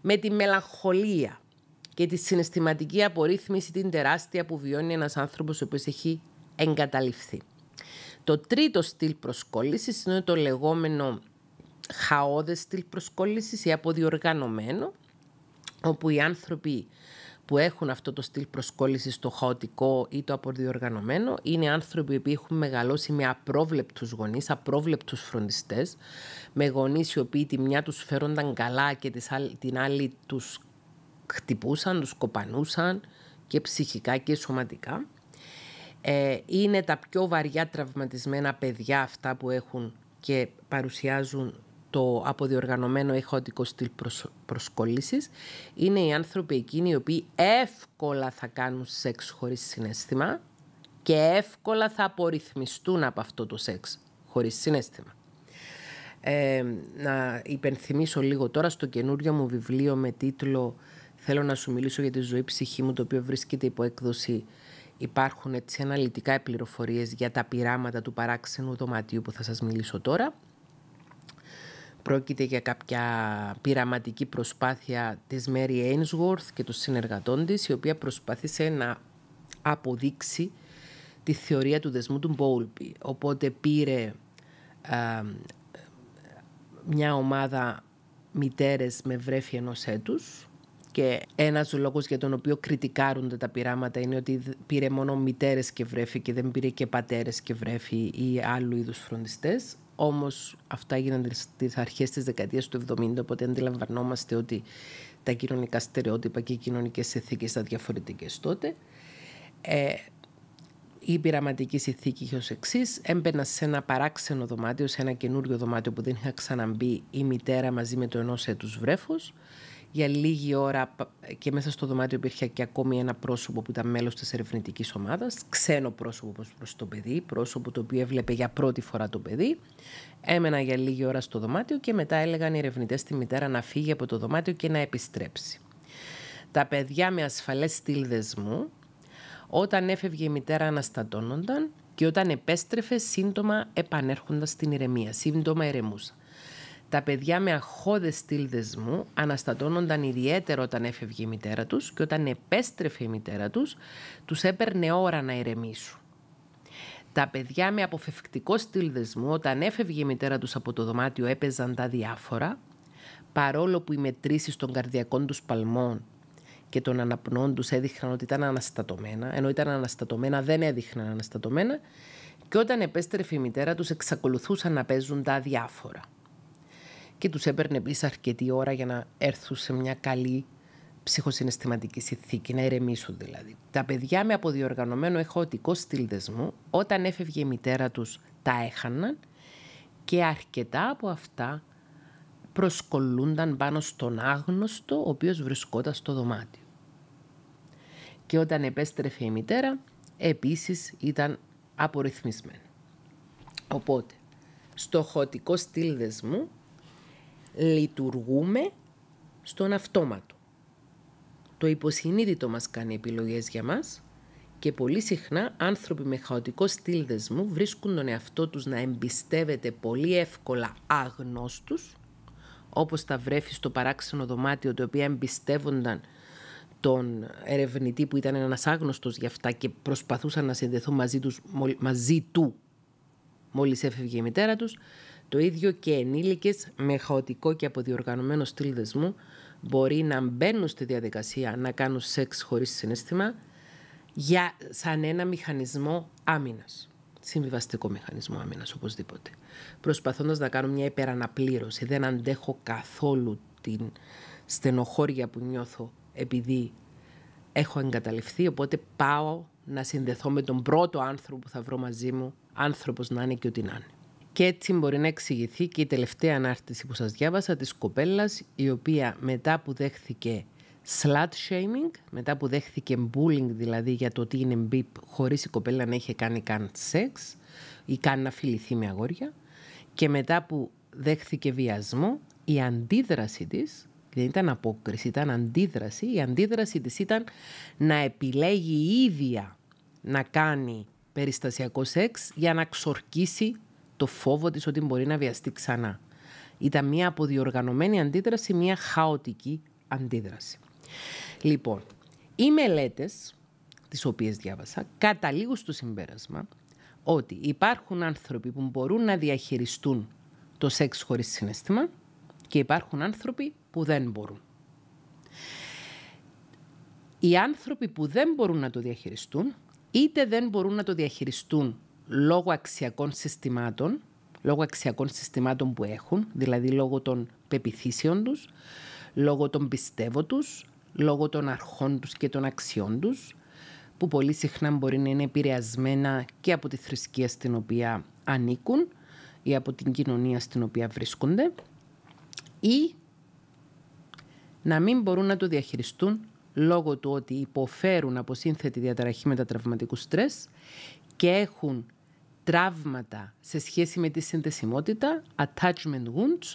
με τη μελαγχολία και τη συναισθηματική απορρίθμιση την τεράστια που βιώνει ένας άνθρωπος ο οποίος έχει εγκαταληφθεί. Το τρίτο στυλ προσκόλλησης είναι το λεγόμενο χαόδες στυλ προσκόλλησης ή αποδιοργανωμένο, όπου οι άνθρωποι που έχουν αυτό το στυλ προσκόλλησης στο χαοτικό ή το αποδιοργανωμένο, είναι άνθρωποι που έχουν μεγαλώσει με απρόβλεπτους γονείς, απρόβλεπτους φροντιστές, με γονείς οι οποίοι τη μια τους φέρονταν καλά και την άλλη τους χτυπούσαν, τους κοπανούσαν και ψυχικά και σωματικά. Ε, είναι τα πιο βαριά τραυματισμένα παιδιά αυτά που έχουν και παρουσιάζουν το αποδιοργανωμένο ηχοτικό στυλ προσ, προσκόλλησης είναι οι άνθρωποι εκείνοι οι οποίοι εύκολα θα κάνουν σεξ χωρίς συνέστημα και εύκολα θα απορριθμιστούν από αυτό το σεξ χωρίς συνέστημα. Ε, να υπενθυμίσω λίγο τώρα στο καινούριο μου βιβλίο με τίτλο «Θέλω να σου μιλήσω για τη ζωή ψυχή μου» το οποίο βρίσκεται υπό έκδοση υπάρχουν έτσι αναλυτικά πληροφορίες για τα πειράματα του παράξενου δωματίου που θα σας μιλήσω τώρα. Πρόκειται για κάποια πειραματική προσπάθεια της Μέρι Ainsworth και των συνεργατών της, η οποία προσπάθησε να αποδείξει τη θεωρία του δεσμού του Μπόλπι. Οπότε πήρε μια ομάδα μητέρες με βρέφη ενός έτους και ένας λόγος για τον οποίο κριτικάρονται τα πειράματα είναι ότι πήρε μόνο μητέρες και βρέφη και δεν πήρε και πατέρες και βρέφη ή άλλου είδους φροντιστές. Όμως αυτά έγιναν στις αρχές της δεκαετίας του 70, οπότε αντιλαμβανόμαστε ότι τα κοινωνικά στερεότυπα και οι κοινωνικές ηθίκες ήταν διαφορετικές τότε. Ε, η πειραματική συνθήκη είχε ως εξής. Έμπαινα σε ένα παράξενο δωμάτιο, σε ένα καινούριο δωμάτιο που δεν είχα ξαναμπεί η μητέρα μαζί με το ενός έτους βρέφο για λίγη ώρα και μέσα στο δωμάτιο υπήρχε και ακόμη ένα πρόσωπο που ήταν μέλος της ερευνητικής ομάδας, ξένο πρόσωπο προς το παιδί, πρόσωπο το οποίο έβλεπε για πρώτη φορά το παιδί. Έμενα για λίγη ώρα στο δωμάτιο και μετά έλεγαν οι ερευνητές τη μητέρα να φύγει από το δωμάτιο και να επιστρέψει. Τα παιδιά με ασφαλές στυλ δεσμού, όταν έφευγε η μητέρα αναστατώνονταν και όταν επέστρεφε σύντομα επανέρχοντας στην ηρεμία, σύντομα ηρεμούσαν. Τα παιδιά με αχώδε στυλ δεσμού αναστατώνονταν ιδιαίτερα όταν έφευγε η μητέρα τους και όταν επέστρεφε η μητέρα τους, τους έπαιρνε ώρα να ηρεμήσουν. Τα παιδιά με αποφευκτικό στυλ δεσμού, όταν έφευγε η μητέρα τους από το δωμάτιο, έπαιζαν τα διάφορα, παρόλο που οι μετρήσεις των καρδιακών τους παλμών και των αναπνών τους έδειχναν ότι ήταν αναστατωμένα, ενώ ήταν αναστατωμένα δεν έδειχναν αναστατωμένα, και όταν επέστρεφε η μητέρα τους εξακολουθούσαν να παίζουν τα διάφορα και τους έπαιρνε επίσης αρκετή ώρα για να έρθουν σε μια καλή ψυχοσυναισθηματική συνθήκη, να ηρεμήσουν δηλαδή. Τα παιδιά με αποδιοργανωμένο εχωτικό στυλ δεσμού, όταν έφευγε η μητέρα τους, τα έχαναν και αρκετά από αυτά προσκολούνταν πάνω στον άγνωστο, ο οποίος βρισκόταν στο δωμάτιο. Και όταν επέστρεφε η μητέρα, επίσης ήταν απορριθμισμένη. Οπότε, στο χωτικό στυλ δεσμού λειτουργούμε στον αυτόματο. Το υποσυνείδητο μας κάνει επιλογές για μας και πολύ συχνά άνθρωποι με χαοτικό στυλ δεσμού βρίσκουν τον εαυτό τους να εμπιστεύεται πολύ εύκολα άγνωστους, όπως τα βρέφη στο παράξενο δωμάτιο, το οποία εμπιστεύονταν τον ερευνητή που ήταν ένας άγνωστος για αυτά και προσπαθούσαν να συνδεθούν μαζί, τους, μαζί του μόλις έφευγε η μητέρα τους το ίδιο και ενήλικες με χαοτικό και αποδιοργανωμένο στυλ δεσμού μπορεί να μπαίνουν στη διαδικασία να κάνουν σεξ χωρίς συνέστημα για, σαν ένα μηχανισμό άμυνας. Συμβιβαστικό μηχανισμό άμυνας οπωσδήποτε. προσπαθώντας να κάνω μια υπεραναπλήρωση. Δεν αντέχω καθόλου την στενοχώρια που νιώθω επειδή έχω εγκαταληφθεί, οπότε πάω να συνδεθώ με τον πρώτο άνθρωπο που θα βρω μαζί μου, άνθρωπος να είναι και ό,τι να είναι. Και έτσι μπορεί να εξηγηθεί και η τελευταία ανάρτηση που σας διάβασα της κοπέλας η οποία μετά που δέχθηκε slut shaming, μετά που δέχθηκε bullying δηλαδή για το ότι είναι μπιπ χωρίς η κοπέλα να είχε κάνει καν σεξ ή καν να φιληθεί με αγόρια και μετά που δέχθηκε βιασμό η αντίδραση της δεν ήταν απόκριση, ήταν αντίδραση. Η αντίδραση της ήταν να επιλέγει η ίδια να κάνει περιστασιακό σεξ για να ξορκίσει το φόβο της ότι μπορεί να βιαστεί ξανά. Ήταν μια αποδιοργανωμένη αντίδραση, μια χαοτική αντίδραση. Λοιπόν, οι μελέτες, τις οποίες διάβασα, καταλήγουν στο συμπέρασμα ότι υπάρχουν άνθρωποι που μπορούν να διαχειριστούν το σεξ χωρίς συνέστημα και υπάρχουν άνθρωποι που δεν μπορούν. Οι άνθρωποι που δεν μπορούν να το διαχειριστούν, είτε δεν μπορούν να το διαχειριστούν λόγω αξιακών συστημάτων, λόγω αξιακών συστημάτων που έχουν, δηλαδή λόγω των πεπιθήσεων τους, λόγω των πιστεύω τους, λόγω των αρχών τους και των αξιών τους, που πολύ συχνά μπορεί να είναι επηρεασμένα και από τη θρησκεία στην οποία ανήκουν ή από την κοινωνία στην οποία βρίσκονται ή να μην μπορούν να το διαχειριστούν λόγω του ότι υποφέρουν από σύνθετη διαταραχή μετατραυματικού στρες και έχουν τραύματα σε σχέση με τη συνδεσιμότητα, attachment wounds,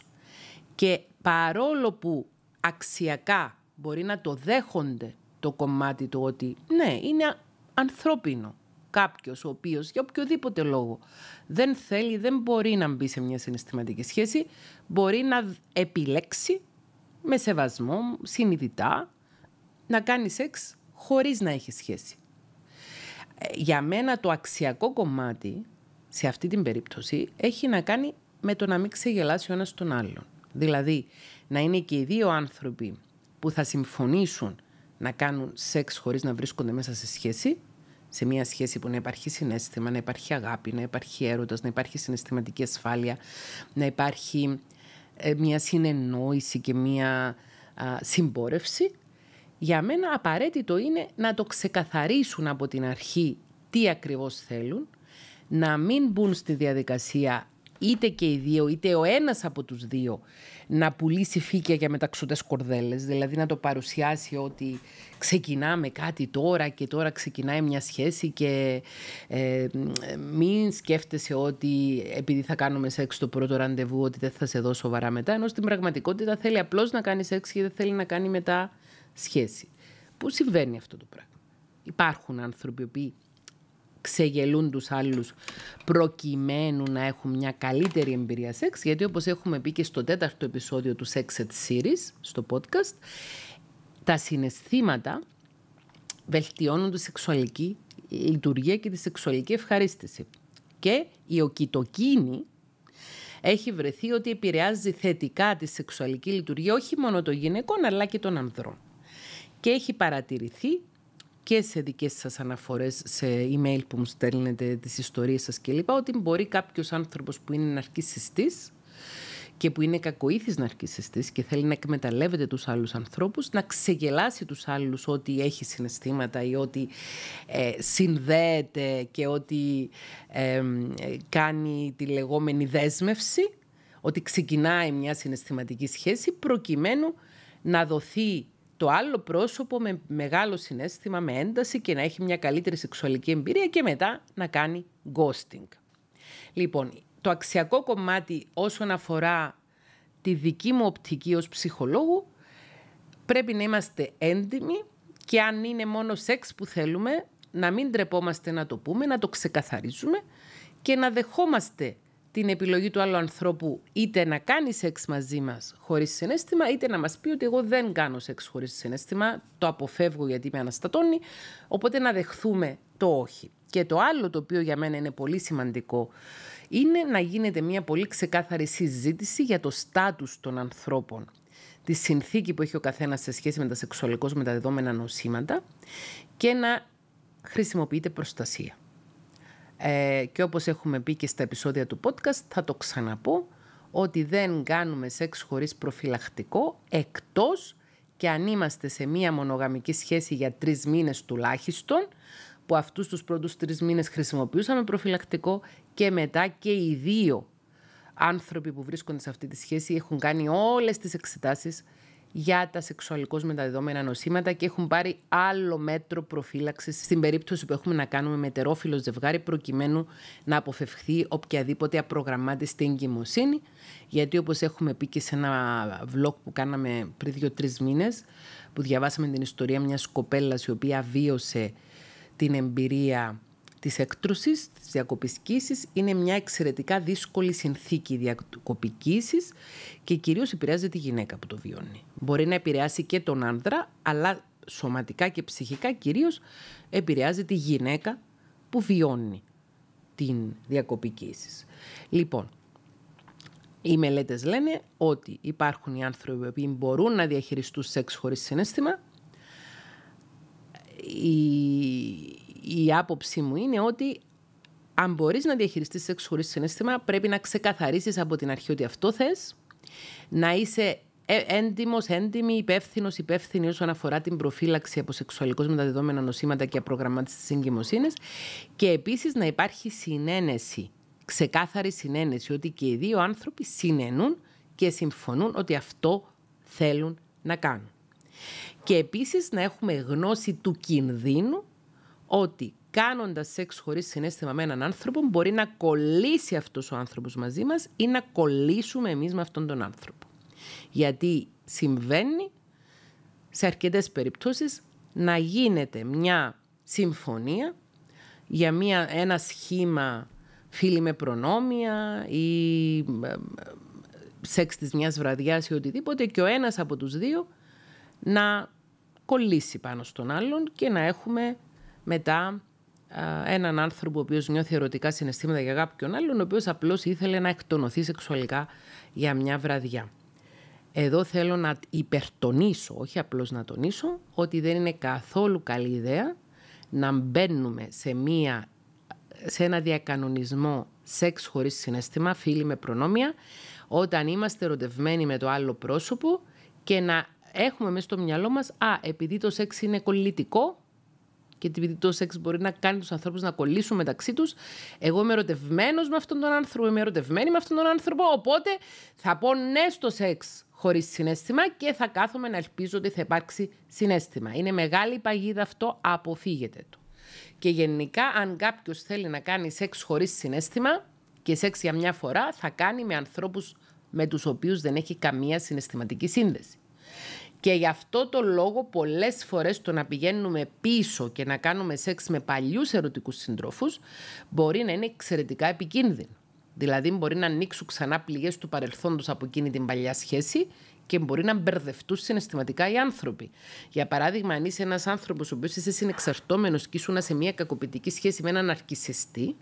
και παρόλο που αξιακά μπορεί να το δέχονται το κομμάτι του ότι ναι, είναι ανθρώπινο κάποιος ο οποίος για οποιοδήποτε λόγο δεν θέλει, δεν μπορεί να μπει σε μια συναισθηματική σχέση, μπορεί να επιλέξει με σεβασμό, συνειδητά, να κάνει σεξ χωρίς να έχει σχέση. Ε, για μένα το αξιακό κομμάτι σε αυτή την περίπτωση έχει να κάνει με το να μην ξεγελάσει ο ένας τον άλλον. Δηλαδή, να είναι και οι δύο άνθρωποι που θα συμφωνήσουν να κάνουν σεξ χωρίς να βρίσκονται μέσα σε σχέση, σε μια σχέση που να υπάρχει συνέστημα, να υπάρχει αγάπη, να υπάρχει έρωτας, να υπάρχει συναισθηματική ασφάλεια, να υπάρχει ε, μια συνεννόηση και μια συμπόρευση. Για μένα απαραίτητο είναι να το ξεκαθαρίσουν από την αρχή τι ακριβώς θέλουν, να μην μπουν στη διαδικασία είτε και οι δύο, είτε ο ένας από τους δύο να πουλήσει φύκια για μεταξωτές κορδέλες, δηλαδή να το παρουσιάσει ότι ξεκινάμε κάτι τώρα και τώρα ξεκινάει μια σχέση και ε, μην σκέφτεσαι ότι επειδή θα κάνουμε σεξ το πρώτο ραντεβού ότι δεν θα σε δω σοβαρά μετά, ενώ στην πραγματικότητα θέλει απλώς να κάνει σεξ και δεν θέλει να κάνει μετά σχέση. Πού συμβαίνει αυτό το πράγμα. Υπάρχουν άνθρωποι που συμβαινει αυτο το πραγμα υπαρχουν ανθρωποι ξεγελούν τους άλλους προκειμένου να έχουν μια καλύτερη εμπειρία σεξ γιατί όπως έχουμε πει και στο τέταρτο επεισόδιο του Sex at Series στο podcast τα συναισθήματα βελτιώνουν τη σεξουαλική λειτουργία και τη σεξουαλική ευχαρίστηση και η οκυτοκίνη έχει βρεθεί ότι επηρεάζει θετικά τη σεξουαλική λειτουργία όχι μόνο των γυναικών αλλά και των ανδρών και έχει παρατηρηθεί και σε δικές σας αναφορές σε email που μου στέλνετε τις ιστορίες σας κλπ. Ότι μπορεί κάποιος άνθρωπος που είναι ναρκισιστής και που είναι κακοήθης ναρκισιστής και θέλει να εκμεταλλεύεται τους άλλους ανθρώπους, να ξεγελάσει τους άλλους ότι έχει συναισθήματα ή ότι ε, συνδέεται και ότι ε, κάνει τη λεγόμενη δέσμευση, ότι ξεκινάει μια συναισθηματική σχέση προκειμένου να δοθεί το άλλο πρόσωπο με μεγάλο συνέστημα, με ένταση και να έχει μια καλύτερη σεξουαλική εμπειρία και μετά να κάνει ghosting. Λοιπόν, το αξιακό κομμάτι όσον αφορά τη δική μου οπτική ως ψυχολόγου πρέπει να είμαστε έντιμοι και αν είναι μόνο σεξ που θέλουμε να μην τρεπόμαστε να το πούμε, να το ξεκαθαρίζουμε και να δεχόμαστε την επιλογή του άλλου ανθρώπου είτε να κάνει σεξ μαζί μας χωρίς συνέστημα, είτε να μας πει ότι εγώ δεν κάνω σεξ χωρίς συνέστημα, το αποφεύγω γιατί με αναστατώνει. Οπότε να δεχθούμε το όχι. Και το άλλο το οποίο για μένα είναι πολύ σημαντικό είναι να γίνεται μια πολύ ξεκάθαρη συζήτηση για το στάτους των ανθρώπων. Τη συνθήκη που έχει ο καθένας σε σχέση με τα τα μεταδεδομένα νοσήματα και να χρησιμοποιείται προστασία. Ε, και όπως έχουμε πει και στα επεισόδια του podcast, θα το ξαναπώ, ότι δεν κάνουμε σεξ χωρίς προφυλακτικό, εκτός και αν είμαστε σε μία μονογαμική σχέση για τρεις μήνες τουλάχιστον, που αυτούς τους πρώτους τρεις μήνες χρησιμοποιούσαμε προφυλακτικό και μετά και οι δύο άνθρωποι που βρίσκονται σε αυτή τη σχέση έχουν κάνει όλες τις εξετάσεις για τα σεξουαλικώς μεταδεδομένα νοσήματα και έχουν πάρει άλλο μέτρο προφύλαξης στην περίπτωση που έχουμε να κάνουμε με τερόφιλο ζευγάρι προκειμένου να αποφευχθεί οποιαδήποτε απρογραμμάτιστη εγκυμοσύνη γιατί όπως έχουμε πει και σε ένα vlog που κάναμε πριν δυο τρει μήνες που διαβάσαμε την ιστορία μιας κοπέλας η οποία βίωσε την εμπειρία της έκτρωσης, της είναι μια εξαιρετικά δύσκολη συνθήκη διακοπικήσεις και κυρίως επηρεάζεται τη γυναίκα που το βιώνει. Μπορεί να επηρεάσει και τον άντρα, αλλά σωματικά και ψυχικά κυρίως επηρεάζει τη γυναίκα που βιώνει την διακοπικήσεις Λοιπόν, οι μελέτες λένε ότι υπάρχουν οι άνθρωποι που μπορούν να διαχειριστούν σεξ χωρίς συνέστημα. Η η άποψή μου είναι ότι αν μπορείς να διαχειριστείς σεξ χωρίς συνέστημα, πρέπει να ξεκαθαρίσεις από την αρχή ότι αυτό θες, να είσαι ε, έντιμος, έντιμη, υπεύθυνος, υπεύθυνη όσον αφορά την προφύλαξη από σεξουαλικώς μεταδεδομένα νοσήματα και της εγκυμοσύνης. Και επίσης να υπάρχει συνένεση, ξεκάθαρη συνένεση, ότι και οι δύο άνθρωποι συνενούν και συμφωνούν ότι αυτό θέλουν να κάνουν. Και επίσης να έχουμε γνώση του κινδύνου ότι κάνοντας σεξ χωρίς συνέστημα με έναν άνθρωπο μπορεί να κολλήσει αυτός ο άνθρωπος μαζί μας ή να κολλήσουμε εμείς με αυτόν τον άνθρωπο. Γιατί συμβαίνει σε αρκετές περιπτώσεις να γίνεται μια συμφωνία για μια, ένα σχήμα φίλοι με προνόμια ή ε, σεξ της μιας βραδιάς ή οτιδήποτε και ο ένας από τους δύο να κολλήσει πάνω στον άλλον και να έχουμε μετά έναν άνθρωπο ο οποίος νιώθει ερωτικά συναισθήματα για κάποιον άλλον, ο οποίος απλώς ήθελε να εκτονωθεί σεξουαλικά για μια βραδιά. Εδώ θέλω να υπερτονίσω, όχι απλώς να τονίσω, ότι δεν είναι καθόλου καλή ιδέα να μπαίνουμε σε, μια, σε ένα διακανονισμό σεξ χωρίς συναισθήμα, φίλοι με προνόμια, όταν είμαστε ερωτευμένοι με το άλλο πρόσωπο και να έχουμε μέσα στο μυαλό μας «Α, επειδή το σεξ είναι κολλητικό, και επειδή το σεξ μπορεί να κάνει τους ανθρώπους να κολλήσουν μεταξύ τους. Εγώ είμαι ερωτευμένος με αυτόν τον άνθρωπο, είμαι ερωτευμένη με αυτόν τον άνθρωπο. Οπότε θα πω ναι στο σεξ χωρίς συνέστημα και θα κάθομαι να ελπίζω ότι θα υπάρξει συνέστημα. Είναι μεγάλη παγίδα αυτό, αποφύγετε το. Και γενικά, αν κάποιος θέλει να κάνει σεξ χωρίς συνέστημα και σεξ για μια φορά, θα κάνει με ανθρώπους με τους οποίους δεν έχει καμία συναισθηματική σύνδεση. Και γι' αυτό το λόγο πολλές φορές το να πηγαίνουμε πίσω και να κάνουμε σεξ με παλιούς ερωτικούς συντρόφους μπορεί να είναι εξαιρετικά επικίνδυνο. Δηλαδή μπορεί να ανοίξουν ξανά πληγές του παρελθόντος από εκείνη την παλιά σχέση και μπορεί να μπερδευτούν συναισθηματικά οι άνθρωποι. Για παράδειγμα, αν είσαι ένας άνθρωπος ο οποίος είσαι συνεξαρτώμενος και ήσουν σε μια κακοποιητική σχέση με έναν αρκισιστή,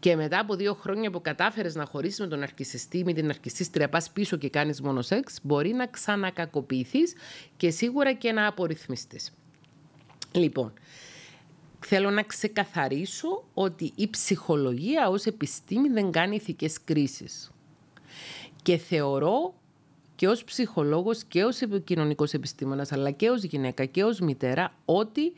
και μετά από δύο χρόνια που κατάφερες να χωρίσεις με τον αρκισιστή, με την αρκισίστρια, πας πίσω και κάνεις μόνο σεξ, μπορεί να ξανακακοποιηθείς και σίγουρα και να απορριθμιστείς. Λοιπόν, θέλω να ξεκαθαρίσω ότι η ψυχολογία ως επιστήμη δεν κάνει ηθικές κρίσεις. Και θεωρώ και ως ψυχολόγος και ως κοινωνικός επιστήμονας αλλά και ως γυναίκα και ως μητέρα ότι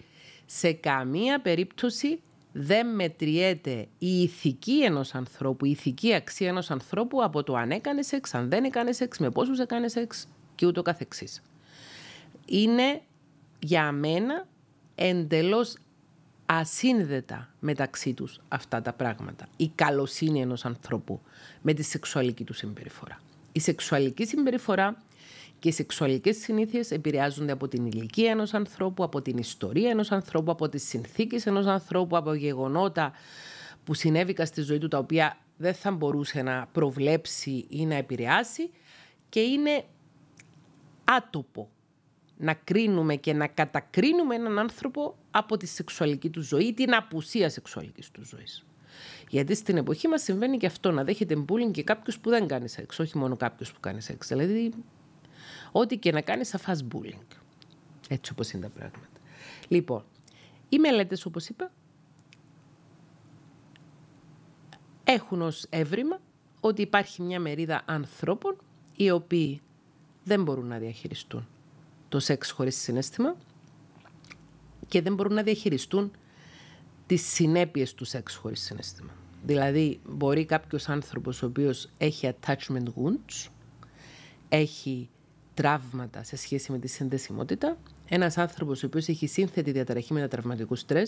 σε καμία περίπτωση δεν μετριέται η ηθική ενός ανθρώπου, η ηθική αξία ενός ανθρώπου από το αν έκανε σεξ, αν δεν έκανε σεξ, με πόσους έκανε σεξ και ούτω καθεξής. Είναι για μένα εντελώς ασύνδετα μεταξύ τους αυτά τα πράγματα. Η καλοσύνη ενός ανθρώπου με τη σεξουαλική του συμπεριφορά. Η σεξουαλική συμπεριφορά και οι σεξουαλικές συνήθειες επηρεάζονται από την ηλικία ενός ανθρώπου, από την ιστορία ενός ανθρώπου, από τις συνθήκες ενός ανθρώπου, από γεγονότα που συνέβηκαν στη ζωή του τα οποία δεν θα μπορούσε να προβλέψει ή να επηρεάσει και είναι άτοπο να κρίνουμε και να κατακρίνουμε έναν άνθρωπο από τη σεξουαλική του ζωή ή την απουσία σεξουαλικής του ζωής. Γιατί στην εποχή μας συμβαίνει και αυτό, να δέχεται μπούλινγκ και κάποιος που δεν κάνει σεξ, όχι μόνο κάποιος που κάνει σεξ. Δηλαδή, Ό,τι και να κάνεις, θα bullying. Έτσι όπως είναι τα πράγματα. Λοιπόν, οι μελέτες, όπως είπα, έχουν ως έβριμα ότι υπάρχει μια μερίδα ανθρώπων οι οποίοι δεν μπορούν να διαχειριστούν το σεξ χωρίς συνέστημα και δεν μπορούν να διαχειριστούν τις συνέπειες του σεξ χωρίς συνέστημα. Δηλαδή, μπορεί κάποιος άνθρωπος ο οποίος έχει attachment wounds, έχει τραύματα σε σχέση με τη συνδεσιμότητα. Ένας άνθρωπος ο οποίος έχει σύνθετη διαταραχή μετατραυματικού στρε,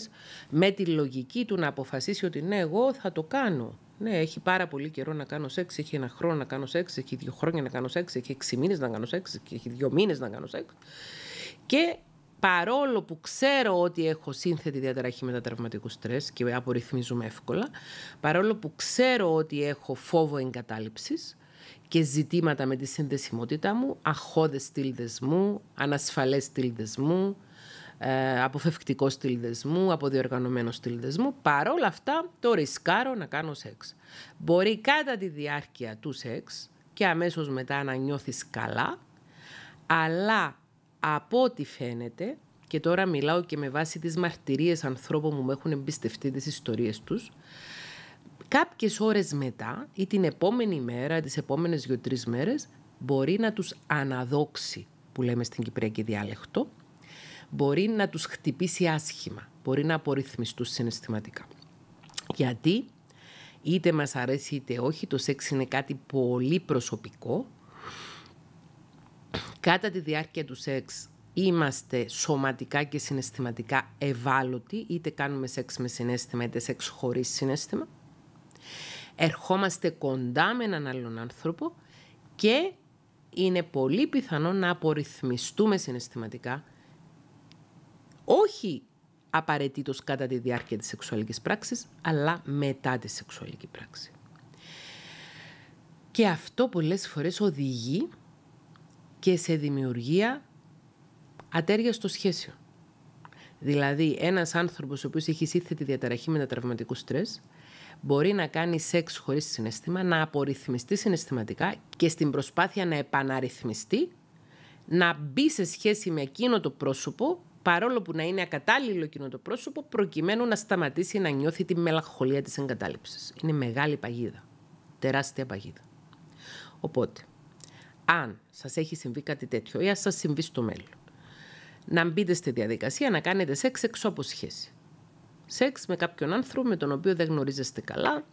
με τη λογική του να αποφασίσει ότι ναι, εγώ θα το κάνω. Ναι, έχει πάρα πολύ καιρό να κάνω σεξ, έχει ένα χρόνο να κάνω σεξ, έχει δύο χρόνια να κάνω σεξ, έχει έξι μήνες να κάνω σεξ, έχει δύο μήνες να κάνω σεξ. Και παρόλο που ξέρω ότι έχω σύνθετη διαταραχή μετατραυματικού στρες και απορριθμίζουμε εύκολα, παρόλο που ξέρω ότι έχω φόβο εγκατάλειψης, και ζητήματα με τη συνδεσιμότητα μου, αχώδες στυλ δεσμού, ανασφαλές στυλ δεσμού, ε, αποφευκτικός στυλ δεσμού, αποδιοργανωμένο στυλ δεσμού. Παρόλα αυτά το ρισκάρω να κάνω σεξ. Μπορεί κατά τη διάρκεια του σεξ και αμέσως μετά να νιώθεις καλά, αλλά από ό,τι φαίνεται, και τώρα μιλάω και με βάση τις μαρτυρίες ανθρώπων που μου έχουν εμπιστευτεί τις ιστορίες τους, Κάποιες ώρες μετά ή την επόμενη μέρα, τις επόμενες δύο-τρει μέρες, μπορεί να τους αναδόξει, που λέμε στην Κυπριακή διάλεκτο, μπορεί να τους χτυπήσει άσχημα, μπορεί να απορριθμιστούν συναισθηματικά. Γιατί είτε μας αρέσει είτε όχι, το σεξ είναι κάτι πολύ προσωπικό. Κατά τη διάρκεια του σεξ είμαστε σωματικά και συναισθηματικά ευάλωτοι, είτε κάνουμε σεξ με συνέστημα είτε σεξ χωρίς συνέστημα ερχόμαστε κοντά με έναν άλλον άνθρωπο και είναι πολύ πιθανό να απορριθμιστούμε συναισθηματικά, όχι απαραίτητος κατά τη διάρκεια της σεξουαλικής πράξης, αλλά μετά τη σεξουαλική πράξη. Και αυτό πολλές φορές οδηγεί και σε δημιουργία ατέρια στο σχέσιο. Δηλαδή, ένας άνθρωπος ο οποίος έχει σύνθετη διαταραχή με τα τραυματικούς στρες, μπορεί να κάνει σεξ χωρίς συναισθήμα, να απορριθμιστεί συναισθηματικά και στην προσπάθεια να επαναρρυθμιστεί, να μπει σε σχέση με εκείνο το πρόσωπο, παρόλο που να είναι ακατάλληλο εκείνο το πρόσωπο, προκειμένου να σταματήσει να νιώθει τη μελαγχολία της εγκατάλειψης. Είναι μεγάλη παγίδα, τεράστια παγίδα. Οπότε, αν σας έχει συμβεί κάτι τέτοιο ή αν σας συμβεί στο μέλλον, να μπείτε στη διαδικασία να κάνετε σεξ από σχέση σεξ με κάποιον άνθρωπο με τον οποίο δεν γνωρίζεστε καλά,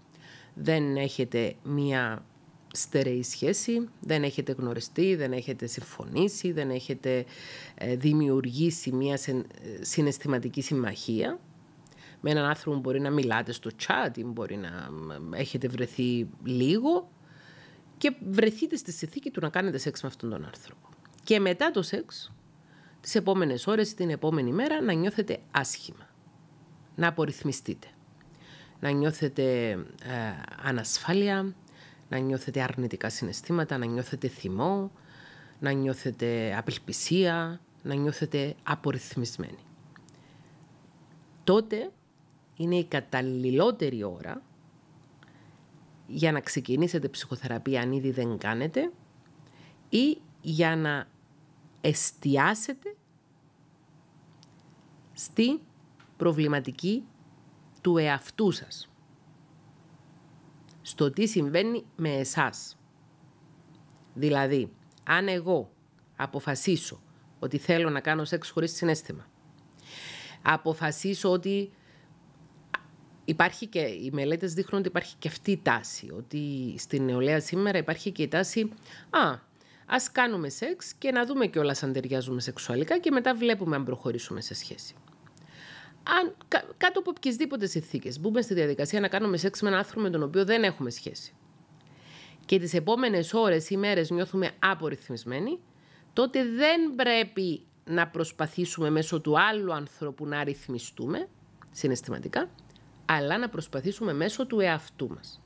δεν έχετε μία στερεή σχέση, δεν έχετε γνωριστεί, δεν έχετε συμφωνήσει, δεν έχετε ε, δημιουργήσει μία ε, συναισθηματική συμμαχία. Με έναν άνθρωπο μπορεί να μιλάτε στο chat ή μπορεί να έχετε βρεθεί λίγο και βρεθείτε στη συνθήκη του να κάνετε σεξ με αυτόν τον άνθρωπο. Και μετά το σεξ, τις επόμενες ώρες ή την επόμενη μέρα να νιώθετε άσχημα να απορριθμιστείτε. Να νιώθετε ε, ανασφάλεια, να νιώθετε αρνητικά συναισθήματα, να νιώθετε θυμό, να νιώθετε απελπισία, να νιώθετε απορριθμισμένοι. Τότε είναι η καταλληλότερη ώρα για να ξεκινήσετε ψυχοθεραπεία αν ήδη δεν κάνετε ή για να εστιάσετε στη προβληματική του εαυτού σας. Στο τι συμβαίνει με εσάς. Δηλαδή, αν εγώ αποφασίσω ότι θέλω να κάνω σεξ χωρίς συνέστημα, αποφασίσω ότι υπάρχει και οι μελέτες δείχνουν ότι υπάρχει και αυτή η τάση, ότι στην νεολαία σήμερα υπάρχει και η τάση «Α, ας κάνουμε σεξ και να δούμε κιόλας αν ταιριάζουμε σεξουαλικά και μετά βλέπουμε αν προχωρήσουμε σε σχέση» αν, κάτω από οποιασδήποτε συνθήκες μπούμε στη διαδικασία να κάνουμε σεξ με έναν άνθρωπο με τον οποίο δεν έχουμε σχέση και τις επόμενες ώρες ή μέρες νιώθουμε απορριθμισμένοι, τότε δεν πρέπει να προσπαθήσουμε μέσω του άλλου ανθρώπου να ρυθμιστούμε συναισθηματικά, αλλά να προσπαθήσουμε μέσω του εαυτού μας.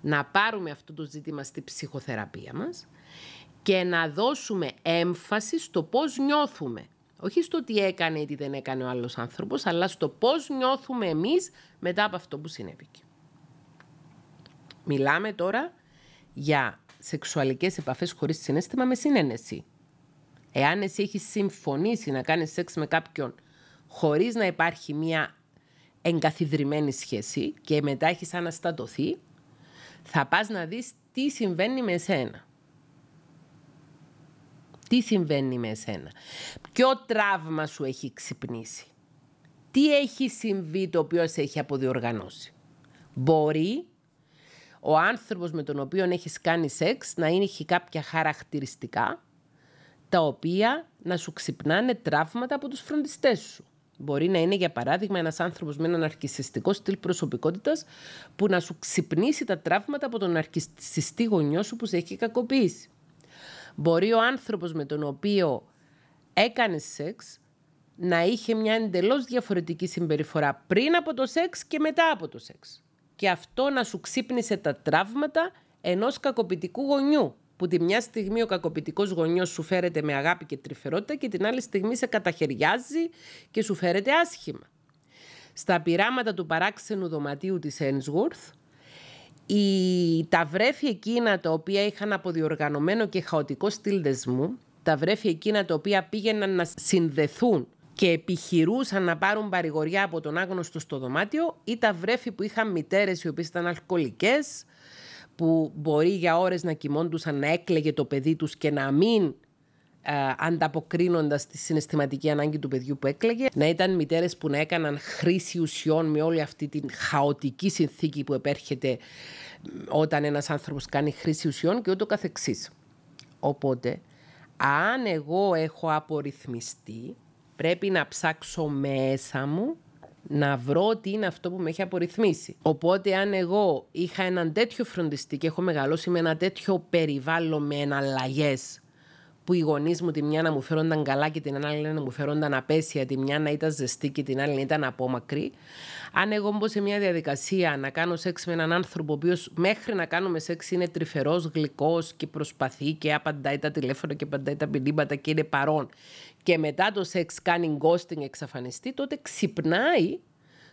Να πάρουμε αυτό το ζήτημα στη ψυχοθεραπεία μας και να δώσουμε έμφαση στο πώς νιώθουμε. Όχι στο τι έκανε ή τι δεν έκανε ο άλλος άνθρωπος, αλλά στο πώς νιώθουμε εμείς μετά από αυτό που συνέβη. Μιλάμε τώρα για σεξουαλικές επαφές χωρίς συνέστημα με συνένεση. Εάν εσύ έχεις συμφωνήσει να κάνεις σεξ με κάποιον χωρίς να υπάρχει μια εγκαθιδρυμένη σχέση και μετά έχεις αναστατωθεί, θα πας να δεις τι συμβαίνει με εσένα. Τι συμβαίνει με εσένα. Ποιο τραύμα σου έχει ξυπνήσει. Τι έχει συμβεί το οποίο σε έχει αποδιοργανώσει. Μπορεί ο άνθρωπος με τον οποίο έχεις κάνει σεξ να έχει κάποια χαρακτηριστικά τα οποία να σου ξυπνάνε τραύματα από τους φροντιστές σου. Μπορεί να είναι, για παράδειγμα, ένας άνθρωπος με έναν αρκιστικό στυλ προσωπικότητας που να σου ξυπνήσει τα τραύματα από τον αρκιστή γονιό σου που σε έχει κακοποιήσει. Μπορεί ο άνθρωπος με τον οποίο έκανε σεξ να είχε μια εντελώς διαφορετική συμπεριφορά πριν από το σεξ και μετά από το σεξ. Και αυτό να σου ξύπνησε τα τραύματα ενός κακοποιητικού γονιού. Που τη μια στιγμή ο κακοποιητικός γονιός σου φέρεται με αγάπη και τρυφερότητα και την άλλη στιγμή σε καταχαιριάζει και σου φέρεται άσχημα. Στα πειράματα του παράξενου δωματίου της Ένσγουρθ, η, τα βρέφη εκείνα τα οποία είχαν αποδιοργανωμένο και χαοτικό στυλ δεσμού, τα βρέφη εκείνα τα οποία πήγαιναν να συνδεθούν και επιχειρούσαν να πάρουν παρηγοριά από τον άγνωστο στο δωμάτιο ή τα βρέφη που είχαν μητέρες οι οποίες ήταν αλκοολικές που μπορεί για ώρες να κοιμόντουσαν να έκλαιγε το παιδί τους και να μην ε, ανταποκρίνοντας τη συναισθηματική ανάγκη του παιδιού που έκλαιγε, να ήταν μητέρες που να έκαναν χρήση ουσιών με όλη αυτή την χαοτική συνθήκη που επέρχεται όταν ένας άνθρωπος κάνει χρήση ουσιών και ούτω καθεξής. Οπότε, αν εγώ έχω απορριθμιστεί, πρέπει να ψάξω μέσα μου να βρω τι είναι αυτό που με έχει απορριθμίσει. Οπότε, αν εγώ είχα έναν τέτοιο φροντιστή και έχω μεγαλώσει με ένα τέτοιο περιβάλλον με εναλλαγές που οι γονείς μου τη μια να μου φέρονταν καλά και την άλλη να μου φέρονταν απέσια, τη μια να ήταν ζεστή και την άλλη να ήταν απόμακρη. Αν εγώ μπω σε μια διαδικασία να κάνω σεξ με έναν άνθρωπο, ο οποίος μέχρι να κάνουμε σεξ είναι τρυφερός, γλυκός και προσπαθεί και απαντάει τα τηλέφωνα και απαντάει τα μηνύματα και είναι παρόν, και μετά το σεξ κάνει γκόστινγκ εξαφανιστεί, τότε ξυπνάει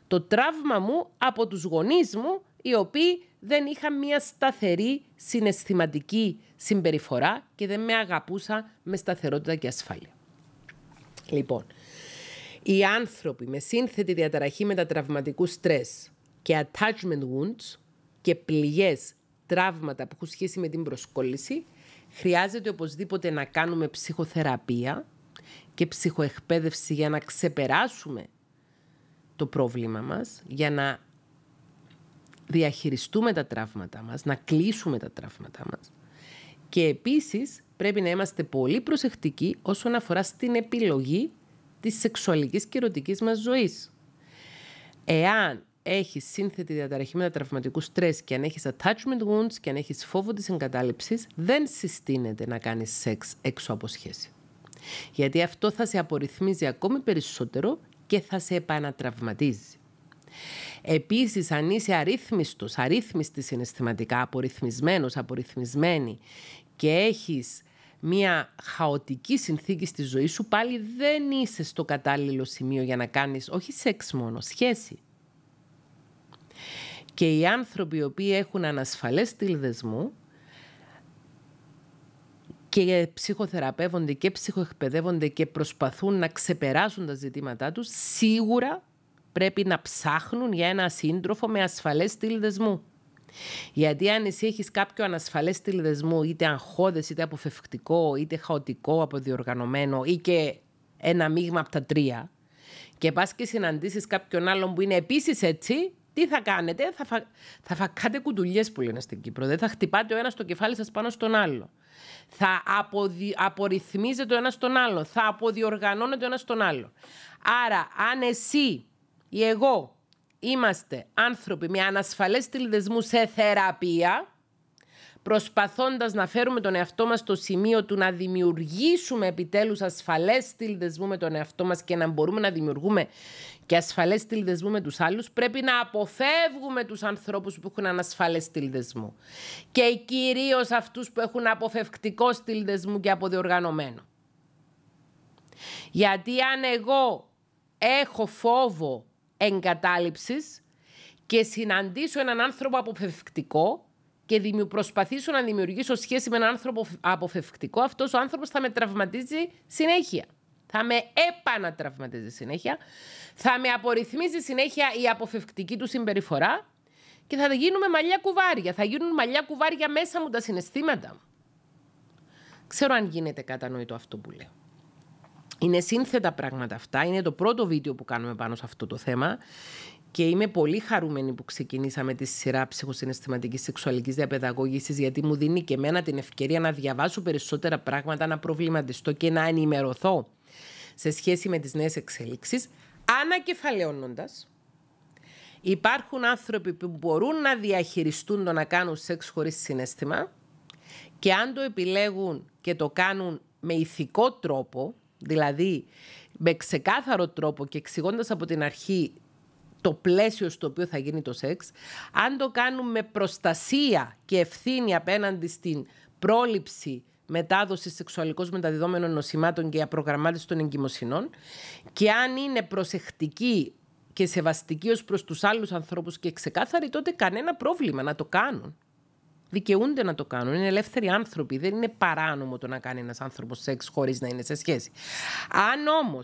το τραύμα μου από τους γονείς μου οι οποίοι δεν είχαν μια σταθερή συναισθηματική συμπεριφορά και δεν με αγαπούσαν με σταθερότητα και ασφάλεια. Λοιπόν, οι άνθρωποι με σύνθετη διαταραχή μετατραυματικού στρες και attachment wounds και πληγές τραύματα που έχουν σχέση με την προσκόλληση, χρειάζεται οπωσδήποτε να κάνουμε ψυχοθεραπεία και ψυχοεκπαίδευση για να ξεπεράσουμε το πρόβλημα μας, για να διαχειριστούμε τα τραύματα μας, να κλείσουμε τα τραύματά μας. Και επίσης πρέπει να είμαστε πολύ προσεκτικοί όσον αφορά στην επιλογή της σεξουαλικής και ερωτικής μας ζωής. Εάν έχεις σύνθετη διαταραχή μετατραυματικού στρες και αν έχεις attachment wounds και αν έχεις φόβο της εγκατάλειψης, δεν συστήνεται να κάνεις σεξ έξω από σχέση. Γιατί αυτό θα σε απορριθμίζει ακόμη περισσότερο και θα σε επανατραυματίζει επίσης αν είσαι αρρύθμιστος αρρύθμιστη συναισθηματικά, απορριθμισμένος, απορριθμισμένη και έχεις μια χαοτική συνθήκη στη ζωή σου, πάλι δεν είσαι στο κατάλληλο σημείο για να κάνεις όχι σεξ μόνο, σχέση. Και οι άνθρωποι οι οποίοι έχουν ανασφαλές στυλ δεσμού και ψυχοθεραπεύονται και ψυχοεκπαιδεύονται και προσπαθούν να ξεπεράσουν τα ζητήματά τους, σίγουρα πρέπει να ψάχνουν για ένα σύντροφο με ασφαλές στήλ δεσμού. Γιατί αν εσύ έχεις κάποιο ανασφαλές στήλ δεσμού, είτε αγχώδες, είτε αποφευκτικό, είτε χαοτικό, αποδιοργανωμένο, ή και ένα μείγμα από τα τρία, και πας και συναντήσεις κάποιον άλλον που είναι επίσης έτσι, τι θα κάνετε, θα, φα... θα φακάτε κουντουλιέ που λένε στην Κύπρο. Δεν θα χτυπάτε ο ένας το κεφάλι σας πάνω στον άλλο. Θα αποδι... απορριθμίζετε ο ένας τον άλλο. Θα αποδιοργανώνετε ο ένας τον άλλο. Άρα, αν εσύ ή εγώ είμαστε άνθρωποι με ανασφαλές τηλεδεσμούς σε θεραπεία, προσπαθώντας να φέρουμε τον εαυτό μας στο σημείο του να δημιουργήσουμε επιτέλους ασφαλές τηλεδεσμού με τον εαυτό μας και να μπορούμε να δημιουργούμε και ασφαλές τηλεδεσμού με τους άλλους, πρέπει να αποφεύγουμε τους ανθρώπους που έχουν ανασφαλές τηλεδεσμού Και κυρίως αυτούς που έχουν αποφευκτικό τηλεδεσμού και αποδιοργανωμένο. Γιατί αν εγώ έχω φόβο εγκατάλειψης και συναντήσω έναν άνθρωπο αποφευκτικό και προσπαθήσω να δημιουργήσω σχέση με έναν άνθρωπο αποφευκτικό, αυτός ο άνθρωπος θα με τραυματίζει συνέχεια. Θα με επανατραυματίζει συνέχεια. Θα με απορριθμίζει συνέχεια η αποφευκτική του συμπεριφορά και θα γίνουμε μαλλιά κουβάρια. Θα γίνουν μαλλιά κουβάρια μέσα μου τα συναισθήματα. Ξέρω αν γίνεται κατανοητό αυτό που λέω. Είναι σύνθετα πράγματα αυτά. Είναι το πρώτο βίντεο που κάνουμε πάνω σε αυτό το θέμα. Και είμαι πολύ χαρούμενη που ξεκινήσαμε τη σειρά ψυχοσυναισθηματικής σεξουαλικής διαπαιδαγώγησης, γιατί μου δίνει και εμένα την ευκαιρία να διαβάσω περισσότερα πράγματα, να προβληματιστώ και να ενημερωθώ σε σχέση με τις νέες εξελίξεις. Ανακεφαλαιώνοντας, υπάρχουν άνθρωποι που μπορούν να διαχειριστούν το να κάνουν σεξ χωρίς συνέστημα και αν το επιλέγουν και το κάνουν με ηθικό τρόπο, Δηλαδή, με ξεκάθαρο τρόπο και εξηγώντας από την αρχή το πλαίσιο στο οποίο θα γίνει το σεξ, αν το κάνουμε προστασία και ευθύνη απέναντι στην πρόληψη μετάδοσης σεξουαλικών μεταδιδόμενων νοσημάτων και απρογραμμάτισης των εγκυμοσυνών και αν είναι προσεκτική και σεβαστική ως προς τους άλλους ανθρώπους και ξεκάθαρη, τότε κανένα πρόβλημα να το κάνουν δικαιούνται να το κάνουν. Είναι ελεύθεροι άνθρωποι. Δεν είναι παράνομο το να κάνει ένας άνθρωπος σεξ χωρίς να είναι σε σχέση. Αν όμως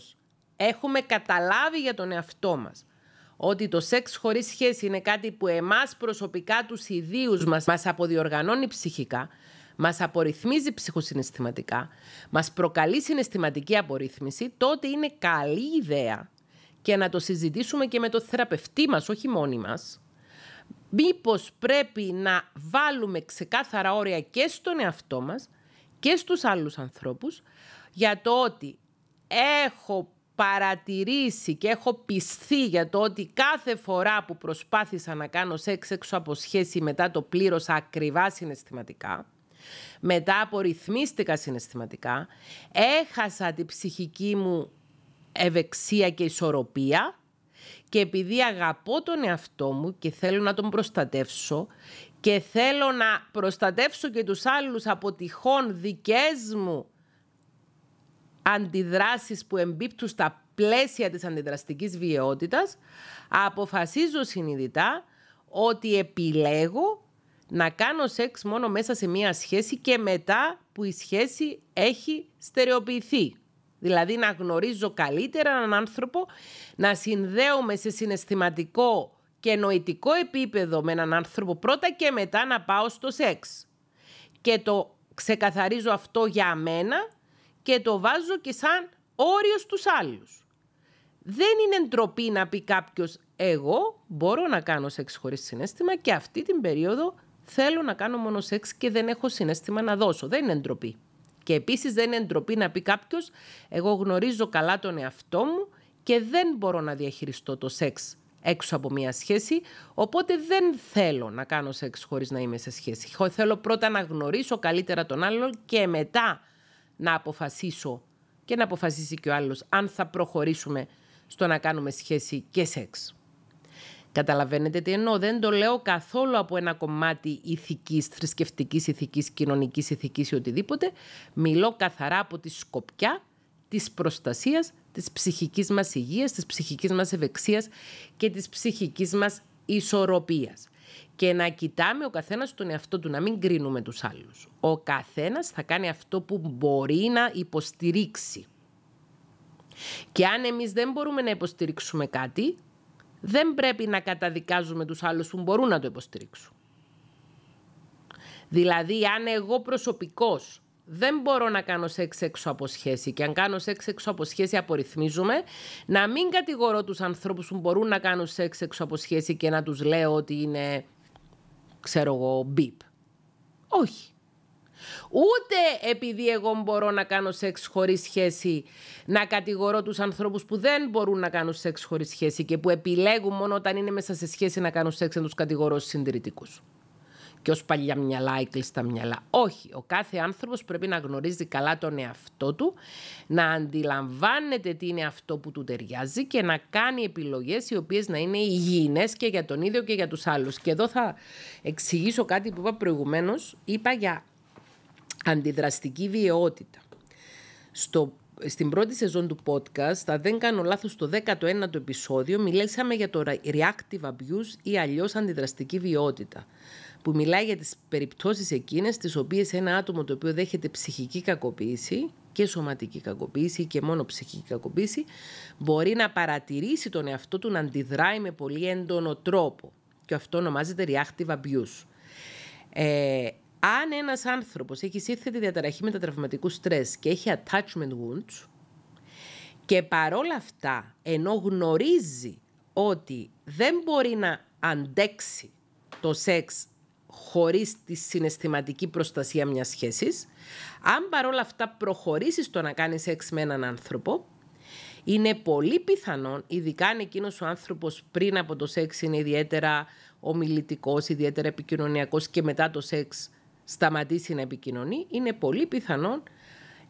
έχουμε καταλάβει για τον εαυτό μας ότι το σεξ χωρίς σχέση είναι κάτι που εμάς προσωπικά τους ιδίους μας μας αποδιοργανώνει ψυχικά, μας απορριθμίζει ψυχοσυναισθηματικά, μας προκαλεί συναισθηματική απορρίθμιση, τότε είναι καλή ιδέα και να το συζητήσουμε και με το θεραπευτή μας, όχι μόνοι μας, μήπως πρέπει να βάλουμε ξεκάθαρα όρια και στον εαυτό μας και στους άλλους ανθρώπους για το ότι έχω παρατηρήσει και έχω πιστεί για το ότι κάθε φορά που προσπάθησα να κάνω σεξ έξω από σχέση μετά το πλήρωσα ακριβά συναισθηματικά, μετά απορριθμίστηκα συναισθηματικά, έχασα την ψυχική μου ευεξία και ισορροπία και επειδή αγαπώ τον εαυτό μου και θέλω να τον προστατεύσω και θέλω να προστατεύσω και τους άλλους από τυχόν δικές μου αντιδράσεις που εμπίπτουν στα πλαίσια της αντιδραστικής βιαιότητας, αποφασίζω συνειδητά ότι επιλέγω να κάνω σεξ μόνο μέσα σε μία σχέση και μετά που η σχέση έχει στερεοποιηθεί. Δηλαδή να γνωρίζω καλύτερα έναν άνθρωπο, να συνδέομαι σε συναισθηματικό και νοητικό επίπεδο με έναν άνθρωπο πρώτα και μετά να πάω στο σεξ. Και το ξεκαθαρίζω αυτό για μένα και το βάζω και σαν όριο στους άλλους. Δεν είναι ντροπή να πει κάποιος εγώ μπορώ να κάνω σεξ χωρίς συνέστημα και αυτή την περίοδο θέλω να κάνω μόνο σεξ και δεν έχω συνέστημα να δώσω. Δεν είναι ντροπή. Και επίσης δεν είναι ντροπή να πει κάποιος: Εγώ γνωρίζω καλά τον εαυτό μου και δεν μπορώ να διαχειριστώ το σεξ έξω από μια σχέση, οπότε δεν θέλω να κάνω σεξ χωρίς να είμαι σε σχέση. Θέλω πρώτα να γνωρίσω καλύτερα τον άλλον και μετά να αποφασίσω και να αποφασίσει και ο άλλος αν θα προχωρήσουμε στο να κάνουμε σχέση και σεξ. Καταλαβαίνετε τι εννοώ. Δεν το λέω καθόλου από ένα κομμάτι ηθικής, θρησκευτικής, ηθικής, κοινωνικής ηθικής ή οτιδήποτε. Μιλώ καθαρά από τη σκοπιά της προστασίας, της ψυχικής μας υγείας, της ψυχικής μας ευεξίας και της ψυχικής μας ισορροπίας. Και να κοιτάμε ο καθένας τον εαυτό του, να μην κρίνουμε τους άλλους. Ο καθένας θα κάνει αυτό που μπορεί να υποστηρίξει. Και αν εμείς δεν μπορούμε να υποστηρίξουμε κάτι, δεν πρέπει να καταδικάζουμε τους άλλους που μπορούν να το υποστηρίξουν. Δηλαδή, αν εγώ προσωπικός δεν μπορώ να κάνω σεξ έξω από σχέση και αν κάνω σεξ έξω από σχέση απορριθμίζουμε, να μην κατηγορώ τους ανθρώπους που μπορούν να κάνουν σεξ έξω από σχέση και να τους λέω ότι είναι, ξέρω εγώ, μπιπ. Όχι. Ούτε επειδή εγώ μπορώ να κάνω σεξ χωρίς σχέση, να κατηγορώ τους ανθρώπους που δεν μπορούν να κάνουν σεξ χωρίς σχέση και που επιλέγουν μόνο όταν είναι μέσα σε σχέση να κάνουν σεξ να τους κατηγορώ συντηρητικούς. Και ως παλιά μυαλά ή κλειστά μυαλά. Όχι. Ο κάθε άνθρωπος πρέπει να γνωρίζει καλά τον εαυτό του, να αντιλαμβάνεται τι είναι αυτό που του ταιριάζει και να κάνει επιλογές οι οποίες να είναι υγιεινές και για τον ίδιο και για τους άλλους. Και εδώ θα εξηγήσω κάτι που είπα προηγουμένως. Είπα για αντιδραστική βιαιότητα. Στο, στην πρώτη σεζόν του podcast, θα δεν κάνω λάθος, το 19ο επεισόδιο, μιλήσαμε για το reactive abuse ή αλλιώς αντιδραστική βιαιότητα, που μιλάει για τις περιπτώσεις εκείνες τις οποίες ένα άτομο το οποίο δέχεται ψυχική κακοποίηση και σωματική κακοποίηση και μόνο ψυχική κακοποίηση, μπορεί να παρατηρήσει τον εαυτό του να αντιδράει με πολύ έντονο τρόπο. Και αυτό ονομάζεται reactive abuse. Ε, αν ένας άνθρωπος έχει σύνθετη διαταραχή μετατραυματικού στρες και έχει attachment wounds και παρόλα αυτά ενώ γνωρίζει ότι δεν μπορεί να αντέξει το σεξ χωρίς τη συναισθηματική προστασία μιας σχέσης, αν παρόλα αυτά προχωρήσεις το να κάνεις σεξ με έναν άνθρωπο, είναι πολύ πιθανόν, ειδικά αν εκείνος ο άνθρωπος πριν από το σεξ είναι ιδιαίτερα ομιλητικός, ιδιαίτερα επικοινωνιακός και μετά το σεξ σταματήσει να επικοινωνεί, είναι πολύ πιθανόν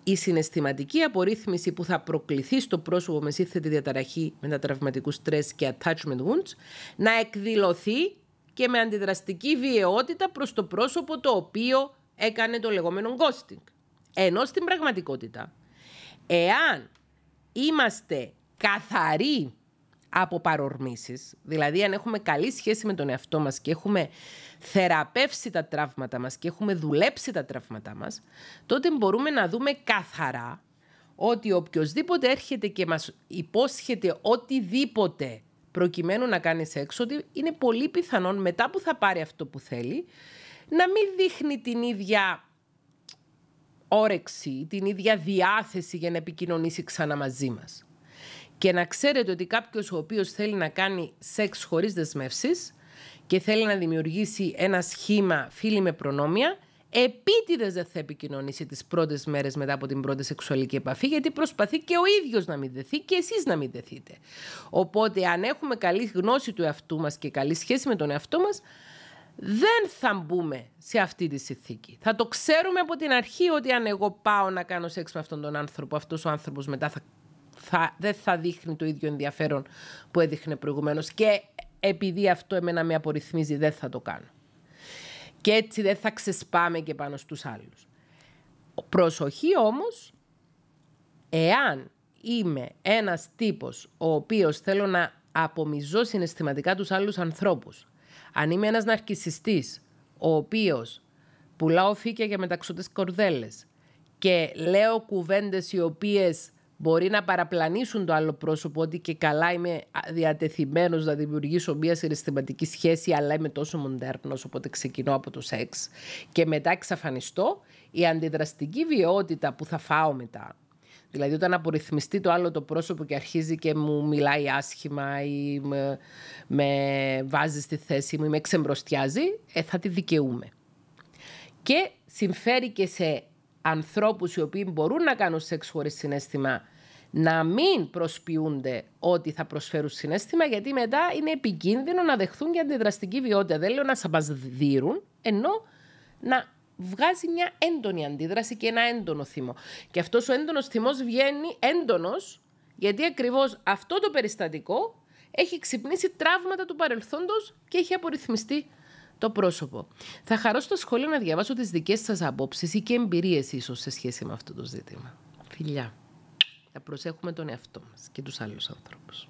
η συναισθηματική απορρίθμιση που θα προκληθεί στο πρόσωπο με σύνθετη διαταραχή μετατραυματικού στρες και attachment wounds να εκδηλωθεί και με αντιδραστική βιαιότητα προς το πρόσωπο το οποίο έκανε το λεγόμενο ghosting. Ενώ στην πραγματικότητα, εάν είμαστε καθαροί από παρορμήσεις. Δηλαδή, αν έχουμε καλή σχέση με τον εαυτό μας και έχουμε θεραπεύσει τα τραύματα μας και έχουμε δουλέψει τα τραύματά μας, τότε μπορούμε να δούμε καθαρά ότι οποιοδήποτε έρχεται και μας υπόσχεται οτιδήποτε προκειμένου να κάνει σεξ, ότι είναι πολύ πιθανόν μετά που θα πάρει αυτό που θέλει, να μην δείχνει την ίδια όρεξη, την ίδια διάθεση για να επικοινωνήσει ξανά μαζί μας. Και να ξέρετε ότι κάποιος ο οποίος θέλει να κάνει σεξ χωρίς δεσμεύσεις και θέλει να δημιουργήσει ένα σχήμα φίλη με προνόμια, επίτηδες δεν θα επικοινωνήσει τις πρώτες μέρες μετά από την πρώτη σεξουαλική επαφή, γιατί προσπαθεί και ο ίδιος να μην δεθεί και εσείς να μην δεθείτε. Οπότε, αν έχουμε καλή γνώση του εαυτού μας και καλή σχέση με τον εαυτό μας, δεν θα μπούμε σε αυτή τη συνθήκη. Θα το ξέρουμε από την αρχή ότι αν εγώ πάω να κάνω σεξ με αυτόν τον άνθρωπο, αυτός ο άνθρωπος μετά θα θα, δεν θα δείχνει το ίδιο ενδιαφέρον που έδειχνε προηγουμένως και επειδή αυτό εμένα με απορριθμίζει δεν θα το κάνω. Και έτσι δεν θα ξεσπάμε και πάνω στους άλλους. Προσοχή όμως, εάν είμαι ένας τύπος ο οποίος θέλω να απομιζώ συναισθηματικά τους άλλους ανθρώπους, αν είμαι ένας ναρκισιστής ο οποίος πουλάω φύκια για μεταξωτές κορδέλες και λέω κουβέντες οι οποίες μπορεί να παραπλανήσουν το άλλο πρόσωπο ότι και καλά είμαι διατεθειμένος να δημιουργήσω μια συναισθηματική σχέση, αλλά είμαι τόσο μοντέρνος, οπότε ξεκινώ από το σεξ. Και μετά εξαφανιστώ, η αντιδραστική βιαιότητα που θα φάω μετά. Δηλαδή, όταν απορριθμιστεί το άλλο το πρόσωπο και αρχίζει και μου μιλάει άσχημα ή με, με βάζει στη θέση μου ή με ξεμπροστιάζει, ε, θα τη δικαιούμαι. Και συμφέρει και σε Ανθρώπους οι οποίοι μπορούν να κάνουν σεξ χωρίς συνέστημα να μην προσποιούνται ότι θα προσφέρουν συνέστημα γιατί μετά είναι επικίνδυνο να δεχθούν και αντιδραστική βιότητα. Δεν λέω να σαμπασδύρουν, ενώ να βγάζει μια έντονη αντίδραση και ένα έντονο θυμό. Και αυτός ο έντονος θυμός βγαίνει έντονος γιατί ακριβώς αυτό το περιστατικό έχει ξυπνήσει τραύματα του παρελθόντος και έχει απορριθμιστεί το πρόσωπο. Θα χαρώ στο σχολείο να διαβάσω τις δικές σας απόψεις ή και εμπειρίες ίσως σε σχέση με αυτό το ζήτημα. Φιλιά. Θα προσέχουμε τον εαυτό μας και τους άλλους ανθρώπους.